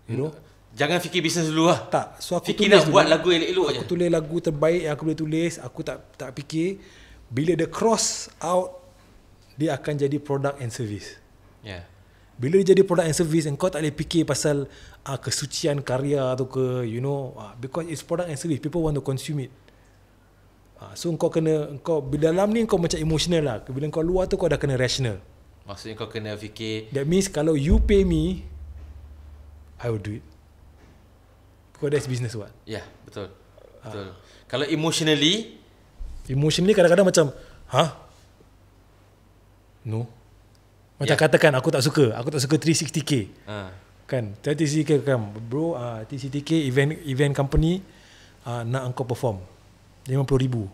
you know. Jangan fikir bisnes dulu lah. Tak. So aku fikir tulis nak dulu. buat lagu elok-elok je. Aku tulis lagu terbaik yang aku boleh tulis. Aku tak tak fikir bila dia cross out dia akan jadi product and service yeah bila dia jadi product and service kau tak boleh fikir pasal uh, kesucian karya tu ke you know uh, because it's product and service people want to consume it uh, so kau kena kau dalam ni kau macam emotional lah bila kau luar tu kau dah kena rational maksudnya kau kena fikir that means kalau you pay me I will do it kau that's business what yeah betul betul kalau emotionally ni kadang-kadang macam Ha? Huh? No Macam yeah. katakan aku tak suka Aku tak suka 360k uh. Ha. Kan 360k kan Bro uh, ah, 360k event event company uh, Nak engkau perform 50 ribu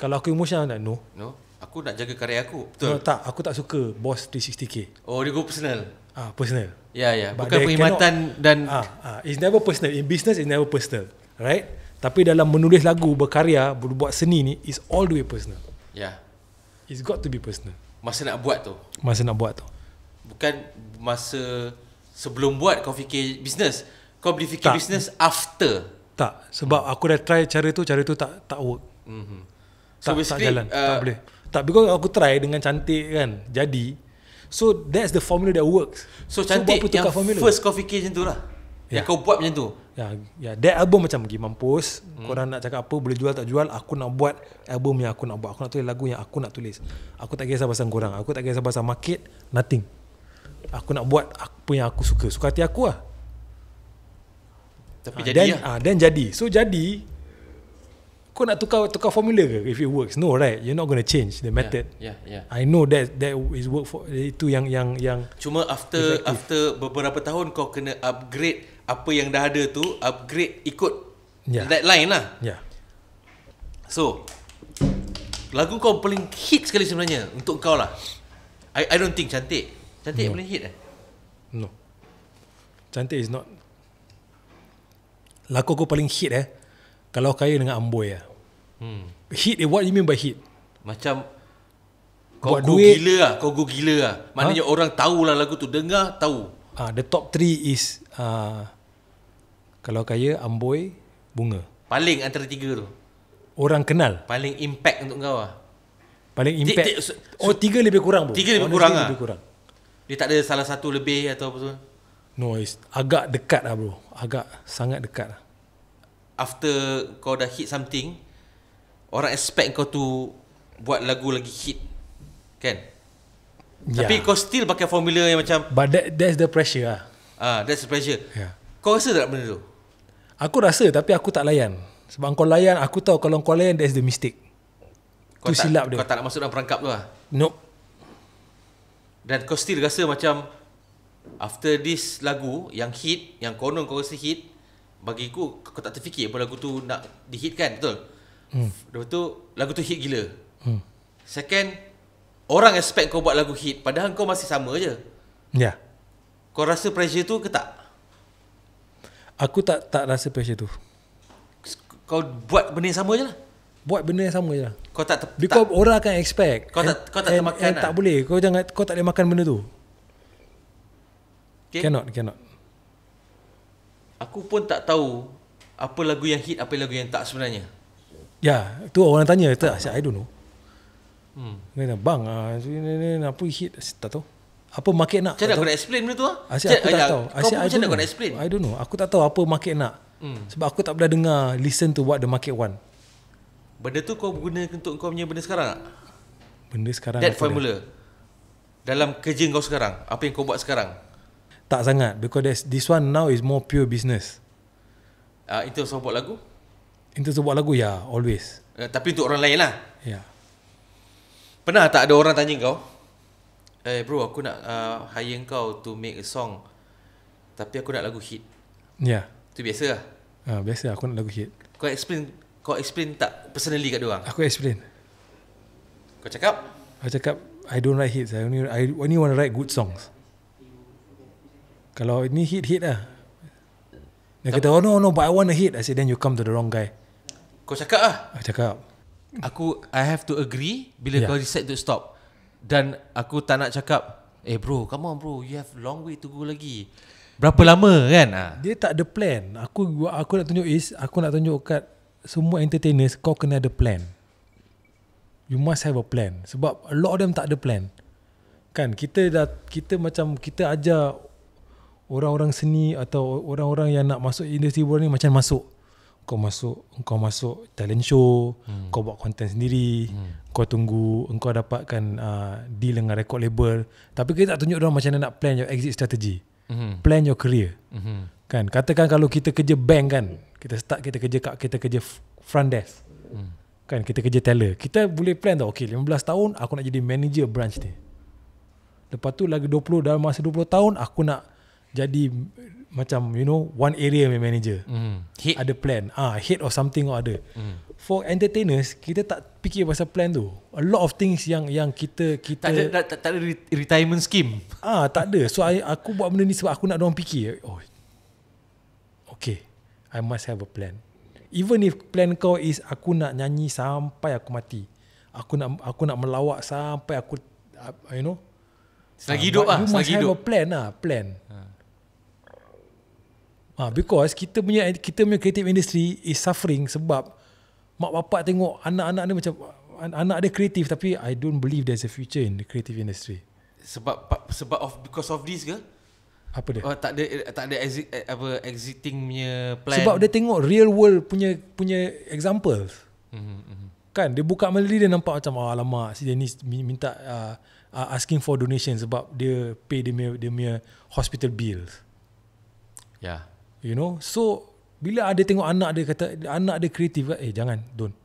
Kalau aku emotional nak no No Aku nak jaga karya aku Betul no, Tak aku tak suka Boss 360k Oh dia go personal Ah uh, Personal Ya yeah, ya yeah. Bukan perkhidmatan dan ah, uh, uh, It's never personal In business it's never personal Right tapi dalam menulis lagu, berkarya, buat seni ni is all the way personal. Yeah. It's got to be personal. Masa nak buat tu. Masa nak buat tu. Bukan masa sebelum buat kau fikir business, kau boleh fikir tak. business after. Tak, sebab hmm. aku dah try cara tu, cara tu tak tak work. Mhm. So tak, tak jalan, uh, tak boleh. Tak because aku try dengan cantik kan. Jadi So that's the formula that works. So, so cantik yang first kau fikir macam tu lah yeah. yang kau buat macam tu ya yeah, yeah. that album macam pergi mampus hmm. korang nak cakap apa boleh jual tak jual aku nak buat album yang aku nak buat aku nak tulis lagu yang aku nak tulis aku tak kisah pasal korang aku tak kisah pasal market nothing aku nak buat apa yang aku suka suka hati aku lah tapi uh, jadi then, lah dan ah, uh, jadi so jadi kau nak tukar tukar formula ke if it works no right you're not going to change the ya, method yeah, yeah, yeah. i know that that is work for itu yang yang yang cuma after effective. after beberapa tahun kau kena upgrade apa yang dah ada tu upgrade ikut yeah. Ya. that line lah. Yeah. So lagu kau paling hit sekali sebenarnya untuk kau lah. I I don't think cantik. Cantik no. paling hit eh. No. Cantik is not. Lagu kau paling hit eh. Kalau kaya dengan Amboy ya. Hmm. Hit eh, what you mean by hit? Macam kau Buat go duit. gila lah. Kau go gila ah. Maknanya ha? orang tahulah lagu tu. Dengar, tahu. Ah, the top three is uh, kalau kaya Amboi Bunga Paling antara tiga tu Orang kenal Paling impact untuk kau lah Paling impact t- t- so, Oh tiga lebih kurang bro. Tiga lebih Honestly, oh, kurang lah lebih kurang. Dia tak ada salah satu lebih Atau apa tu No it's Agak dekat lah bro Agak sangat dekat lah After kau dah hit something Orang expect kau tu Buat lagu lagi hit Kan yeah. Tapi kau still pakai formula yang macam But that, that's the pressure lah Ah, uh, That's the pressure yeah. Kau rasa tak benda tu Aku rasa tapi aku tak layan. Sebab kau layan, aku tahu kalau kau layan, that's the mistake. Kau tu tak, silap dia. Kau tak nak masuk dalam perangkap tu lah? Nope. Dan kau still rasa macam after this lagu yang hit, yang konon kau rasa hit, bagi aku, kau tak terfikir apa lagu tu nak dihit kan, betul? Hmm. Lepas tu, lagu tu hit gila. Hmm. Second, orang expect kau buat lagu hit padahal kau masih sama je. Ya. Yeah. Kau rasa pressure tu ke tak? Aku tak tak rasa pressure tu. Kau buat benda yang sama je lah. Buat benda yang sama je lah. Kau tak ter... Because tak, orang akan expect. Kau tak, kau tak and, termakan and lah. Tak boleh. Kau jangan. Kau tak boleh makan benda tu. Okay. Cannot, cannot. Aku pun tak tahu apa lagu yang hit, apa lagu yang tak sebenarnya. Ya, yeah, tu orang tanya. Tak, tak, ah. tak. I don't know. Hmm. Bang, ah, apa hit? Tak tahu apa market nak Macam mana aku nak explain benda tu ah? Ah, Asyik aku tak tahu Asyik Kau macam mana aku nak explain I don't know Aku tak tahu apa market nak hmm. Sebab aku tak pernah dengar Listen to what the market want Benda tu kau guna Untuk kau punya benda sekarang tak? Benda sekarang That formula dia? Dalam kerja kau sekarang Apa yang kau buat sekarang Tak sangat Because this one now Is more pure business uh, Itu sebab buat lagu Itu sebab buat lagu Ya yeah, always uh, Tapi untuk orang lain lah Ya yeah. Pernah tak ada orang tanya kau Eh bro aku nak uh, hire kau to make a song Tapi aku nak lagu hit Ya yeah. Itu biasa lah uh, Biasa aku nak lagu hit Kau explain kau explain tak personally kat diorang? Aku explain Kau cakap? Aku cakap I don't write hits I only, I only want to write good songs Kalau ini hit-hit lah Dia kata oh no no but I want a hit I say then you come to the wrong guy Kau cakap lah Aku cakap Aku I have to agree Bila yeah. kau decide to stop dan aku tak nak cakap eh bro come on bro you have long way to go lagi berapa dia, lama kan ah. dia tak ada plan aku aku nak tunjuk is aku nak tunjuk kat semua entertainers kau kena ada plan you must have a plan sebab a lot of them tak ada plan kan kita dah kita macam kita ajar orang-orang seni atau orang-orang yang nak masuk industri hiburan ni macam masuk kau masuk kau masuk talent show hmm. kau buat konten sendiri hmm. kau tunggu kau dapatkan uh, deal dengan record label tapi kita tak tunjuk orang macam mana nak plan your exit strategy hmm. plan your career hmm. kan katakan kalau kita kerja bank kan kita start kita kerja kat kita kerja front desk hmm. kan kita kerja teller kita boleh plan tau okay. 15 tahun aku nak jadi manager branch ni lepas tu lagi 20 dalam masa 20 tahun aku nak jadi macam you know one area my manager hmm. ada plan ah head or something or other hmm. for entertainers kita tak fikir pasal plan tu a lot of things yang yang kita kita tak ada, tak, tak ada retirement scheme ah tak ada so I, aku buat benda ni sebab aku nak orang fikir oh okay i must have a plan even if plan kau is aku nak nyanyi sampai aku mati aku nak aku nak melawak sampai aku uh, you know lagi hidup lah lagi hidup plan lah plan ha. Ah, because kita punya kita punya creative industry is suffering sebab mak bapak tengok anak-anak dia macam anak dia kreatif tapi I don't believe there's a future in the creative industry. Sebab sebab of because of this ke? Apa dia? Oh, tak ada tak ada exit eh, apa exiting punya plan. Sebab dia tengok real world punya punya examples. Mm-hmm. Kan dia buka Malaysia dia nampak macam ah, alamak si Dennis minta uh, asking for donation sebab dia pay dia punya, dia punya hospital bills. Ya. Yeah. You know So Bila ada tengok anak dia kata Anak dia kreatif Eh jangan Don't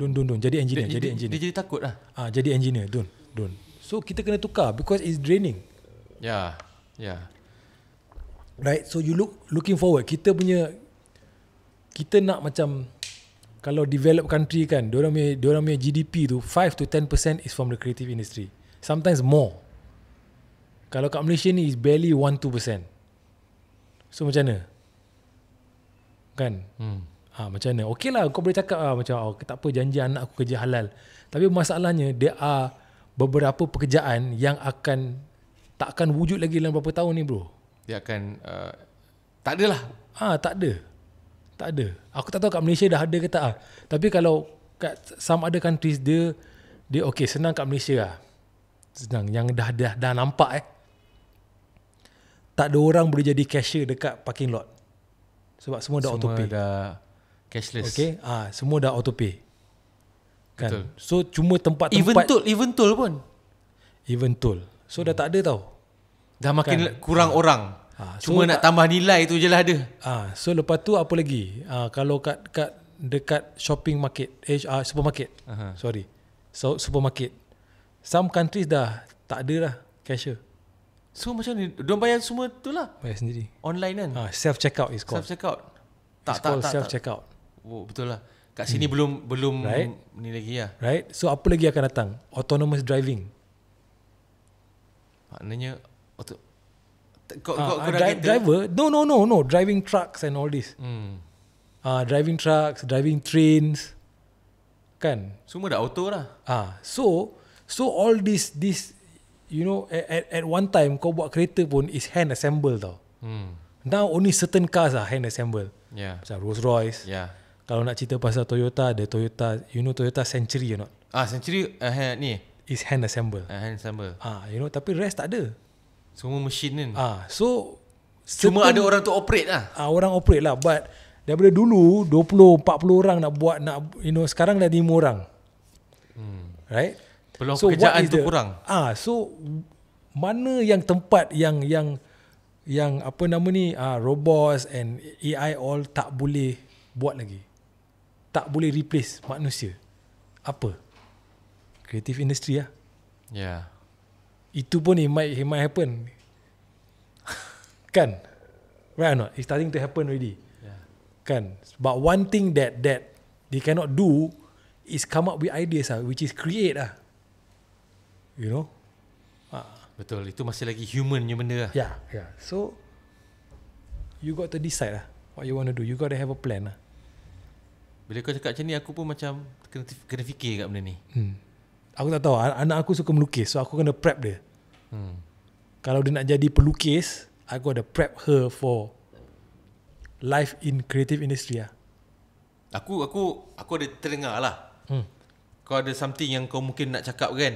Don't don't don't Jadi engineer Jadi engineer Dia, jadi takut lah ah, Jadi engineer Don't Don't So kita kena tukar Because it's draining Yeah Yeah Right So you look Looking forward Kita punya Kita nak macam Kalau developed country kan Diorang punya Diorang punya GDP tu 5 to 10% Is from the creative industry Sometimes more kalau kat Malaysia ni is barely 1-2%. So macam mana? Kan? Hmm. Ha, macam mana? Okey lah, kau boleh cakap lah macam, oh, tak apa janji anak aku kerja halal. Tapi masalahnya, dia are beberapa pekerjaan yang akan, tak akan wujud lagi dalam beberapa tahun ni bro. Dia akan, uh, tak adalah. Ha, tak ada. Tak ada. Aku tak tahu kat Malaysia dah ada ke tak. Lah. Tapi kalau kat some other countries, dia, dia okey, senang kat Malaysia lah. Senang. Yang dah, dah, dah nampak eh. Tak ada orang boleh jadi cashier dekat parking lot. Sebab semua dah auto pay. Semua dah cashless. Okay. Ah, ha, semua dah auto pay. Kan? Betul. So cuma tempat-tempat. Even tool, even tool pun. Even tool. So hmm. dah tak ada tau. Dah makin kan? kurang ha. orang. Ha, so cuma tak, nak tambah nilai itu je lah ada. Ah, ha, so lepas tu apa lagi? Ah, ha, kalau kat kat dekat shopping market, eh, uh, supermarket. Uh-huh. Sorry. So supermarket. Some countries dah tak ada lah cashier. So macam ni Diorang bayar semua tu lah Bayar sendiri Online kan ah, Self check out is called Self check out tak, tak, tak, self check out oh, Betul lah Kat hmm. sini hmm. belum Belum right? ni lagi lah Right So apa lagi akan datang Autonomous driving Maknanya auto, kau, ah, kau, ah, kau dri- driver? No, no, no, no. Driving trucks and all this. Hmm. Ah, driving trucks, driving trains, kan? Semua dah auto lah. Ah, so, so all this, this you know at, at one time kau buat kereta pun is hand assemble tau. Hmm. Now only certain cars are hand assemble. Yeah. Macam Rolls-Royce. Yeah. Kalau nak cerita pasal Toyota, ada Toyota, you know Toyota Century or not? Ah, Century uh, ha, ni is hand assemble. Uh, hand assemble. Ah, you know tapi rest tak ada. Semua machine kan. Ah, so certain, cuma ada orang tu operate lah. Ah, orang operate lah but daripada dulu 20 40 orang nak buat nak you know sekarang dah 5 orang. Hmm. Right? Peluang so, pekerjaan tu kurang. Ah, so mana yang tempat yang yang yang apa nama ni ah, robots and AI all tak boleh buat lagi. Tak boleh replace manusia. Apa? Creative industry lah. Ya. Yeah. Itu pun it might, it might happen. kan? Right or not? It's starting to happen already. Yeah. Kan? But one thing that that they cannot do is come up with ideas ah, which is create ah you know ah. betul itu masih lagi humannya benda lah yeah, yeah. so you got to decide lah what you want to do you got to have a plan lah bila kau cakap macam ni aku pun macam kena, kena fikir kat benda ni hmm. aku tak tahu anak aku suka melukis so aku kena prep dia hmm. kalau dia nak jadi pelukis aku ada prep her for life in creative industry lah aku aku aku ada terdengar lah hmm. kau ada something yang kau mungkin nak cakap kan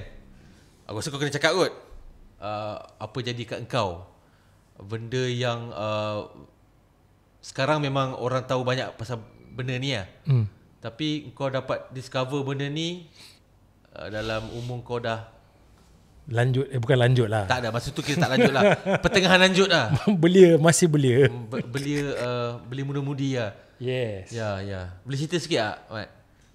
Aku rasa kau kena cakap kot uh, Apa jadi kat engkau Benda yang uh, Sekarang memang orang tahu banyak pasal benda ni lah hmm. Tapi kau dapat discover benda ni uh, Dalam umum. kau dah Lanjut, eh bukan lanjut lah Tak ada, masa tu kita tak lanjut lah Pertengahan lanjut lah Belia, masih belia hmm, Be- Belia, uh, belia muda-mudi lah Yes Ya, ya Boleh cerita sikit tak?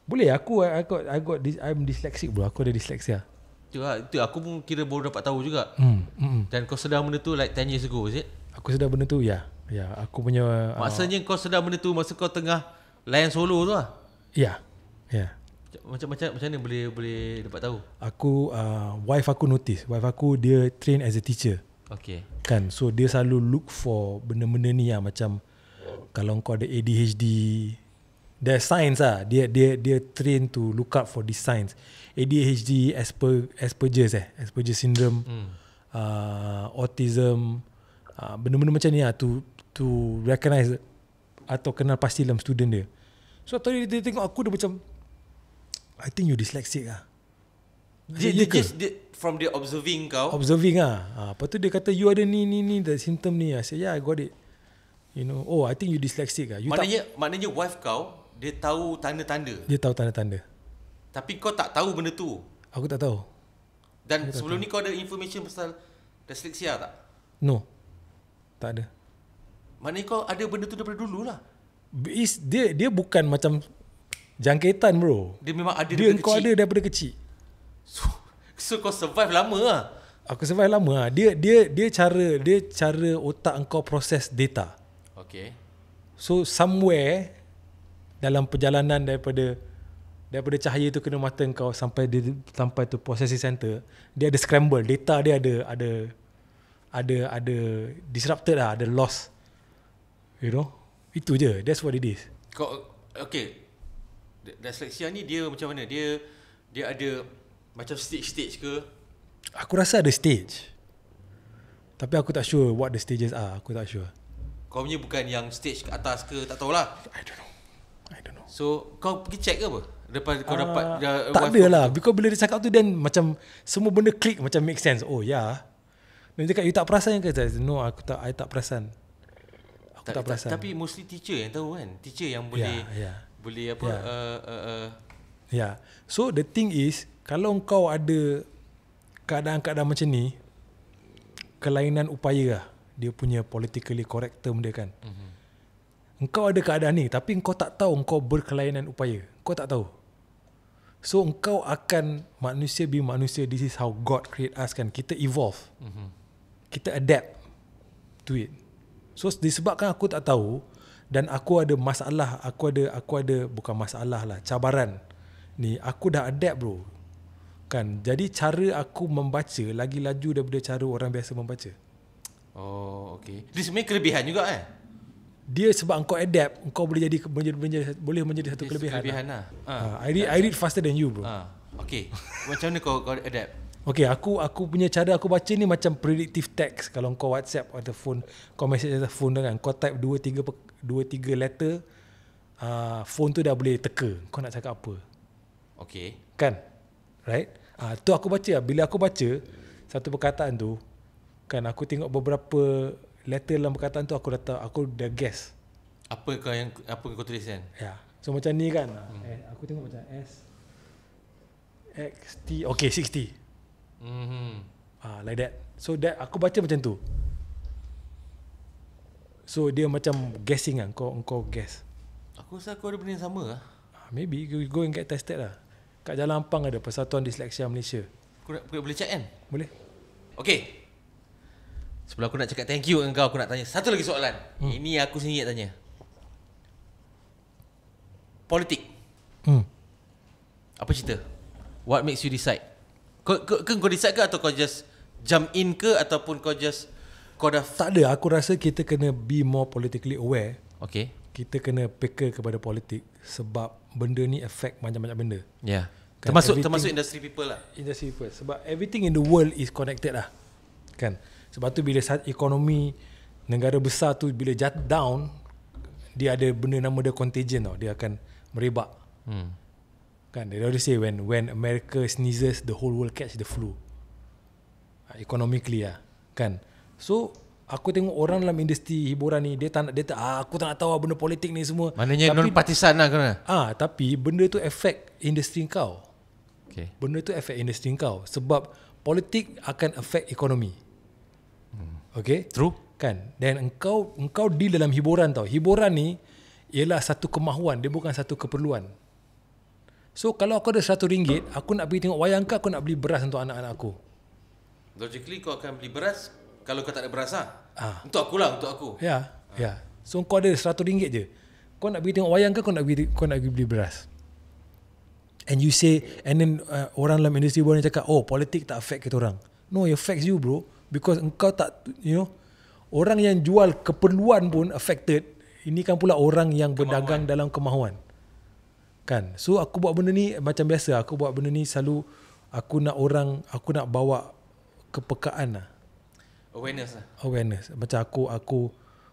Boleh, aku, aku, aku, I got, I'm dyslexic bro Aku ada dyslexia Itulah, itu aku pun kira baru dapat tahu juga. Hmm. Hmm. Dan kau sedar benda tu like 10 years ago, is it? Aku sedar benda tu, ya. Yeah. Ya, yeah, aku punya uh, Maksudnya uh, kau sedar benda tu masa kau tengah layan solo tu lah. Ya. Yeah. Ya. Yeah. Macam macam macam mana boleh boleh dapat tahu? Aku uh, wife aku notice. Wife aku dia train as a teacher. Okay. Kan. So dia selalu look for benda-benda ni lah macam kalau kau ada ADHD, the signs ah dia dia dia train to look up for these signs ADHD Asper Asperger's eh Asperger syndrome mm. uh, autism uh, benda-benda macam ni ah to to recognize atau kenal pasti dalam student dia so tadi dia, dia tengok aku dia macam I think you dyslexic ah dia, dia, dia, dia, from the observing kau observing lah. ah apa tu dia kata you ada ni ni ni the symptom ni I say yeah I got it you know oh I think you dyslexic ah you maknanya tak, maknanya wife kau dia tahu tanda-tanda. Dia tahu tanda-tanda. Tapi kau tak tahu benda tu. Aku tak tahu. Dan aku sebelum tahu. ni kau ada information pasal dyslexia tak? No. Tak ada. Maknanya kau ada benda tu daripada dulu lah. dia dia bukan macam jangkitan bro. Dia memang ada dia daripada kecil. Dia kau ada daripada kecil. So, so kau survive lama lah. Aku survive lama lah. Dia, dia, dia cara dia cara otak kau proses data. Okay. So somewhere dalam perjalanan daripada daripada cahaya tu kena mata kau sampai dia sampai tu processing center dia ada scramble data dia ada ada ada ada disrupted lah ada loss you know itu je that's what it is kau okay dyslexia ni dia macam mana dia dia ada macam stage-stage ke aku rasa ada stage tapi aku tak sure what the stages are aku tak sure kau punya bukan yang stage ke atas ke tak tahulah i don't know So kau pergi check ke apa? Lepas kau uh, dapat uh, Tak ada lah Because bila dia cakap tu Then macam Semua benda klik Macam make sense Oh ya yeah. Dia cakap you tak perasan ke? No aku tak I tak perasan Aku tak, tak perasan Tapi mostly teacher yang tahu kan Teacher yang boleh yeah, yeah. Boleh apa Ya yeah. uh, uh, uh. yeah. So the thing is Kalau kau ada Keadaan-keadaan macam ni Kelainan upaya lah Dia punya politically correct term dia kan Hmm Engkau ada keadaan ni tapi engkau tak tahu engkau berkelainan upaya. Engkau tak tahu. So engkau akan manusia be manusia. This is how God create us kan. Kita evolve. Mm-hmm. Kita adapt to it. So disebabkan aku tak tahu dan aku ada masalah, aku ada aku ada bukan masalah lah, cabaran. Ni aku dah adapt bro. Kan. Jadi cara aku membaca lagi laju daripada cara orang biasa membaca. Oh, okay. Jadi sebenarnya kelebihan juga eh? dia sebab engkau adapt engkau boleh jadi menjadi, menjadi boleh menjadi satu kelebihan kelebihan lah. Lah. Uh, I read, I read faster than you bro uh, okay macam mana kau kau adapt Okay, aku aku punya cara aku baca ni macam predictive text. Kalau kau WhatsApp atau phone, kau message atau phone dengan kau type dua tiga dua tiga letter, uh, phone tu dah boleh teka. Kau nak cakap apa? Okay. Kan? Right? Ah uh, tu aku baca. Bila aku baca satu perkataan tu, kan aku tengok beberapa letter dalam perkataan tu aku dah tahu aku dah guess apa kau yang apa kau tulis kan ya yeah. so macam ni kan hmm. eh, aku tengok macam s x t okey 60 hmm ah like that so that aku baca macam tu so dia macam guessing kan kau kau guess aku rasa aku ada benda yang sama lah. ah maybe you go and get tested lah kat jalan ampang ada persatuan disleksia malaysia kau boleh check kan boleh okey Sebelum aku nak cakap thank you dengan kau Aku nak tanya satu lagi soalan hmm. Ini aku sendiri nak tanya Politik hmm. Apa cerita? What makes you decide? Kau, kau, kau, kau decide ke atau kau just Jump in ke ataupun kau just Kau dah Tak ada aku rasa kita kena be more politically aware Okay Kita kena peka kepada politik Sebab benda ni affect banyak banyak benda Ya yeah. Kan termasuk termasuk industry people lah Industry people sebab everything in the world is connected lah kan sebab tu bila saat ekonomi negara besar tu bila jat down dia ada benda nama dia contagion tau dia akan merebak. Hmm. Kan they always say when when America sneezes the whole world catch the flu. Ah, economically ya, lah, kan. So aku tengok orang dalam industri hiburan ni dia tak dia tak ah, aku tak nak tahu benda politik ni semua. Maknanya non partisan lah kena. Ah tapi benda tu efek industri kau. Okay. Benda tu efek industri kau sebab politik akan efek ekonomi. Okay? True. Kan? Dan engkau engkau di dalam hiburan tau. Hiburan ni ialah satu kemahuan. Dia bukan satu keperluan. So kalau aku ada satu ringgit, aku nak pergi tengok wayang ke aku nak beli beras untuk anak-anak aku? Logically kau akan beli beras kalau kau tak ada beras ah. Ah. lah. Ha? Ha. Untuk akulah, untuk aku. Ya. Yeah. Ha. Ya. Yeah. So kau ada satu ringgit je. Kau nak pergi tengok wayang ke kau nak pergi, kau nak pergi beli beras? And you say, and then uh, orang dalam industri ni cakap, oh politik tak affect kita orang. No, it affects you bro. Yeah because engkau tak you know orang yang jual keperluan pun affected ini kan pula orang yang berdagang dalam kemahuan kan so aku buat benda ni macam biasa aku buat benda ni selalu aku nak orang aku nak bawa kepekaan lah awareness lah awareness macam aku aku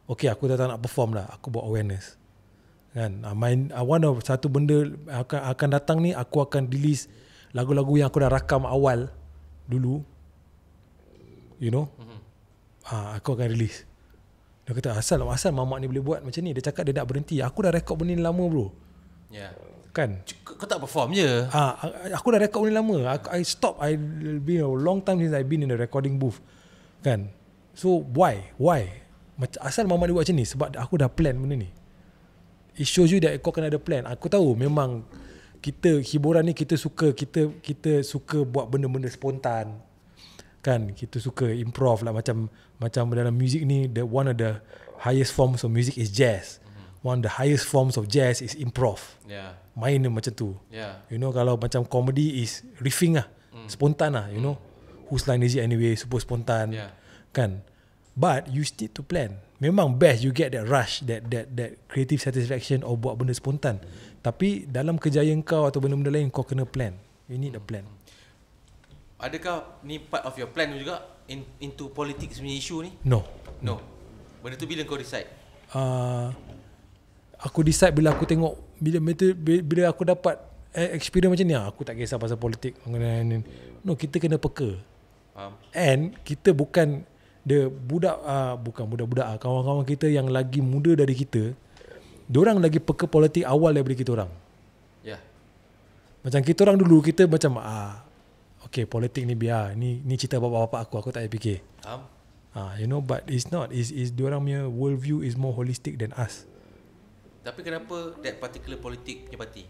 okay aku dah tak nak perform lah aku buat awareness kan ah, main I ah, want of satu benda akan akan datang ni aku akan release lagu-lagu yang aku dah rakam awal dulu you know mm-hmm. uh, aku akan release dia kata asal asal mamak ni boleh buat macam ni dia cakap dia nak berhenti aku dah rekod benda ni lama bro yeah. kan C- kau tak perform je ah aku dah rekod benda ni lama aku, I stop I been a long time since I been in the recording booth kan so why why macam, asal mamak ni buat macam ni sebab aku dah plan benda ni it shows you that kau kena ada plan aku tahu memang kita hiburan ni kita suka kita kita suka buat benda-benda spontan kan kita suka improv lah macam macam dalam music ni the one of the highest forms of music is jazz mm one of the highest forms of jazz is improv yeah main macam tu yeah you know kalau macam comedy is riffing ah mm. spontan ah you mm. know whose line is it anyway super spontan yeah. kan but you still to plan memang best you get that rush that that that creative satisfaction or buat benda spontan mm. tapi dalam kerjaya kau atau benda-benda lain kau kena plan you need a plan mm adakah ni part of your plan juga in, into politics punya isu ni? No. No. Benda tu bila kau decide? Uh, aku decide bila aku tengok bila bila aku dapat eh, experience macam ni ah, aku tak kisah pasal politik mengenai no kita kena peka. Faham. And kita bukan the budak uh, bukan budak-budak kawan-kawan kita yang lagi muda dari kita. Diorang lagi peka politik awal daripada kita orang. Ya. Yeah. Macam kita orang dulu kita macam ah uh, okay politik ni biar ni ni cerita bapa-bapa aku aku tak payah fikir um. Ah, you know but it's not It's it's diorang punya worldview is more holistic than us tapi kenapa that particular politik punya parti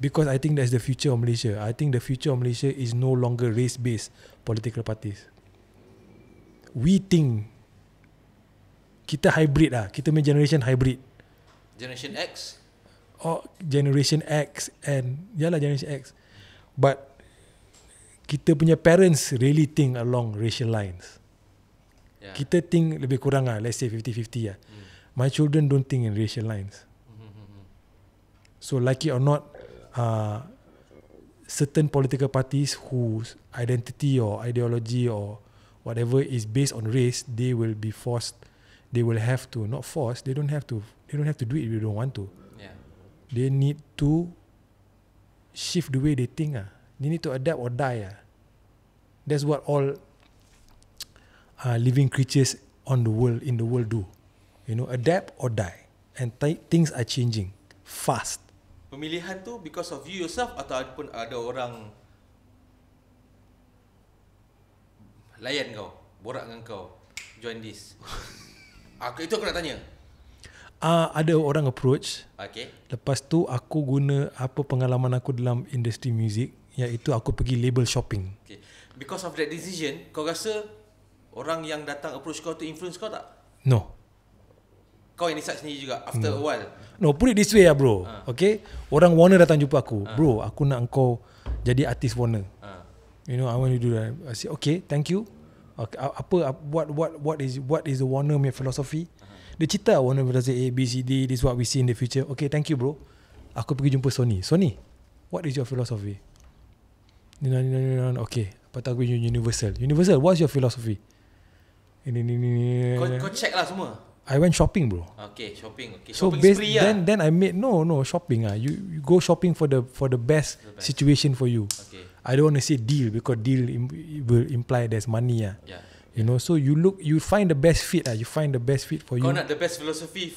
because i think that's the future of malaysia i think the future of malaysia is no longer race based political parties we think kita hybrid lah kita punya generation hybrid generation x Oh, generation x and yalah generation x but kita punya parents really think along racial lines. Yeah. Kita think lebih kurang lah, let's say 50-50 lah. Mm. My children don't think in racial lines. Mm-hmm. so like it or not, uh, certain political parties whose identity or ideology or whatever is based on race, they will be forced, they will have to, not forced, they don't have to, they don't have to do it if they don't want to. Yeah. They need to shift the way they think ah. You need to adapt or die. Uh. That's what all uh, living creatures on the world in the world do. You know, adapt or die. And th- things are changing fast. Pemilihan tu because of you yourself ataupun ada orang layan kau, borak dengan kau, join this. Aku itu aku nak tanya. Uh, ada orang approach. Okay. Lepas tu aku guna apa pengalaman aku dalam industri music iaitu aku pergi label shopping. Okay. Because of that decision, kau rasa orang yang datang approach kau tu influence kau tak? No. Kau yang decide sendiri juga after no. a while? No, put it this way lah bro. Ha. Okay. Orang Warner datang jumpa aku. Ha. Bro, aku nak kau jadi artis Warner. Ha. You know, I want you to do that. I say, okay, thank you. Okay, apa, what, what, what, is, what is the Warner my philosophy? Dia cerita lah Warner Brothers A, B, C, D This what we see in the future Okay thank you bro Aku pergi jumpa Sony Sony What is your philosophy? ni ni ni ni okey patah aku universal universal what's your philosophy ini ni ni ni kau check lah semua I went shopping bro. Okay, shopping. Okay. Shopping so based, spree lah. then, then I made no no shopping ah. You, you go shopping for the for the best, the best. situation for you. Okay. I don't want to say deal because deal Im- will imply there's money ah. Yeah. You yeah. know, so you look, you find the best fit ah. You find the best fit for Kau you. Kau nak the best philosophy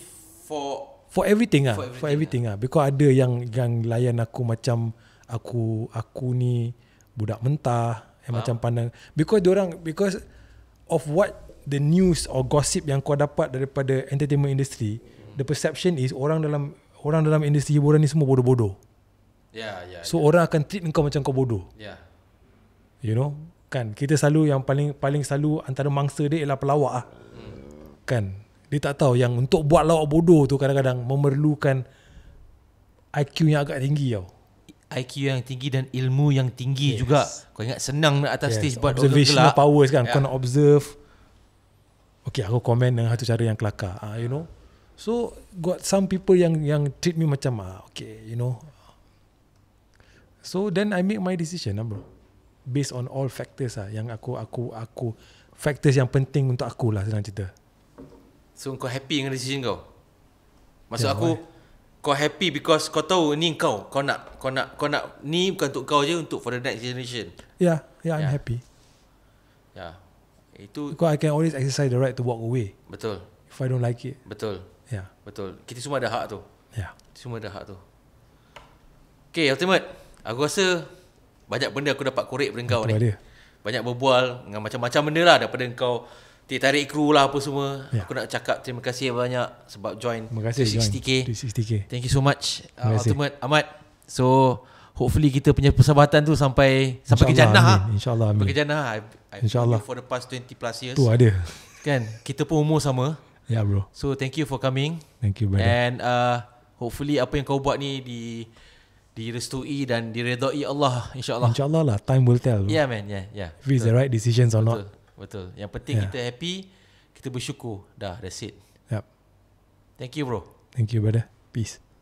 for for everything ah. For everything, for everything ah. ah. Because ada yang yang layan aku macam aku aku ni budak mentah yang macam pandang because orang because of what the news or gossip yang kau dapat daripada entertainment industry hmm. the perception is orang dalam orang dalam industri hiburan ni semua bodoh-bodoh ya yeah, ya yeah, so yeah. orang akan treat kau macam kau bodoh ya yeah. you know kan kita selalu yang paling paling selalu antara mangsa dia ialah pelawak ah hmm. kan dia tak tahu yang untuk buat lawak bodoh tu kadang-kadang memerlukan IQ yang agak tinggi tau IQ yang tinggi dan ilmu yang tinggi yes. juga. Kau ingat senang nak atas yes. stage buat observational powers kan. Yeah. Kau ya. nak observe. Okay, aku komen dengan satu cara yang kelakar. Uh, you know. So, got some people yang yang treat me macam, uh, okay, you know. So, then I make my decision, uh, bro. Based on all factors lah. Uh, yang aku, aku, aku. Factors yang penting untuk aku lah, senang cerita. So, kau happy dengan decision kau? Maksud yeah, aku, why? kau happy because kau tahu ni kau kau nak kau nak kau nak ni bukan untuk kau je untuk for the next generation. Yeah, yeah, yeah. I'm ya. happy. Yeah. Itu Kau I can always exercise the right to walk away. Betul. If I don't like it. Betul. Yeah. Betul. Kita semua ada hak tu. Yeah. Kita semua ada hak tu. Okay, ultimate. Aku rasa banyak benda aku dapat korek daripada kau ni. Dia. Banyak berbual dengan macam-macam benda lah daripada kau dia tarik kru lah apa semua yeah. Aku nak cakap terima kasih banyak Sebab join Terima kasih k join k Thank you so much uh, Ultimate Ahmad So Hopefully kita punya persahabatan tu sampai Insya Sampai Allah, ke jannah ah. InsyaAllah Sampai ke jannah ah. InsyaAllah For the past 20 plus years Tu ada Kan Kita pun umur sama Ya yeah, bro So thank you for coming Thank you brother And uh, Hopefully apa yang kau buat ni Di di restui dan di redoi Allah InsyaAllah InsyaAllah lah Time will tell bro. Yeah man yeah, yeah. If it's the right decisions or Betul. not Betul. Yang penting yeah. kita happy, kita bersyukur. Dah, that's it. Yep. Thank you, bro. Thank you, brother. Peace.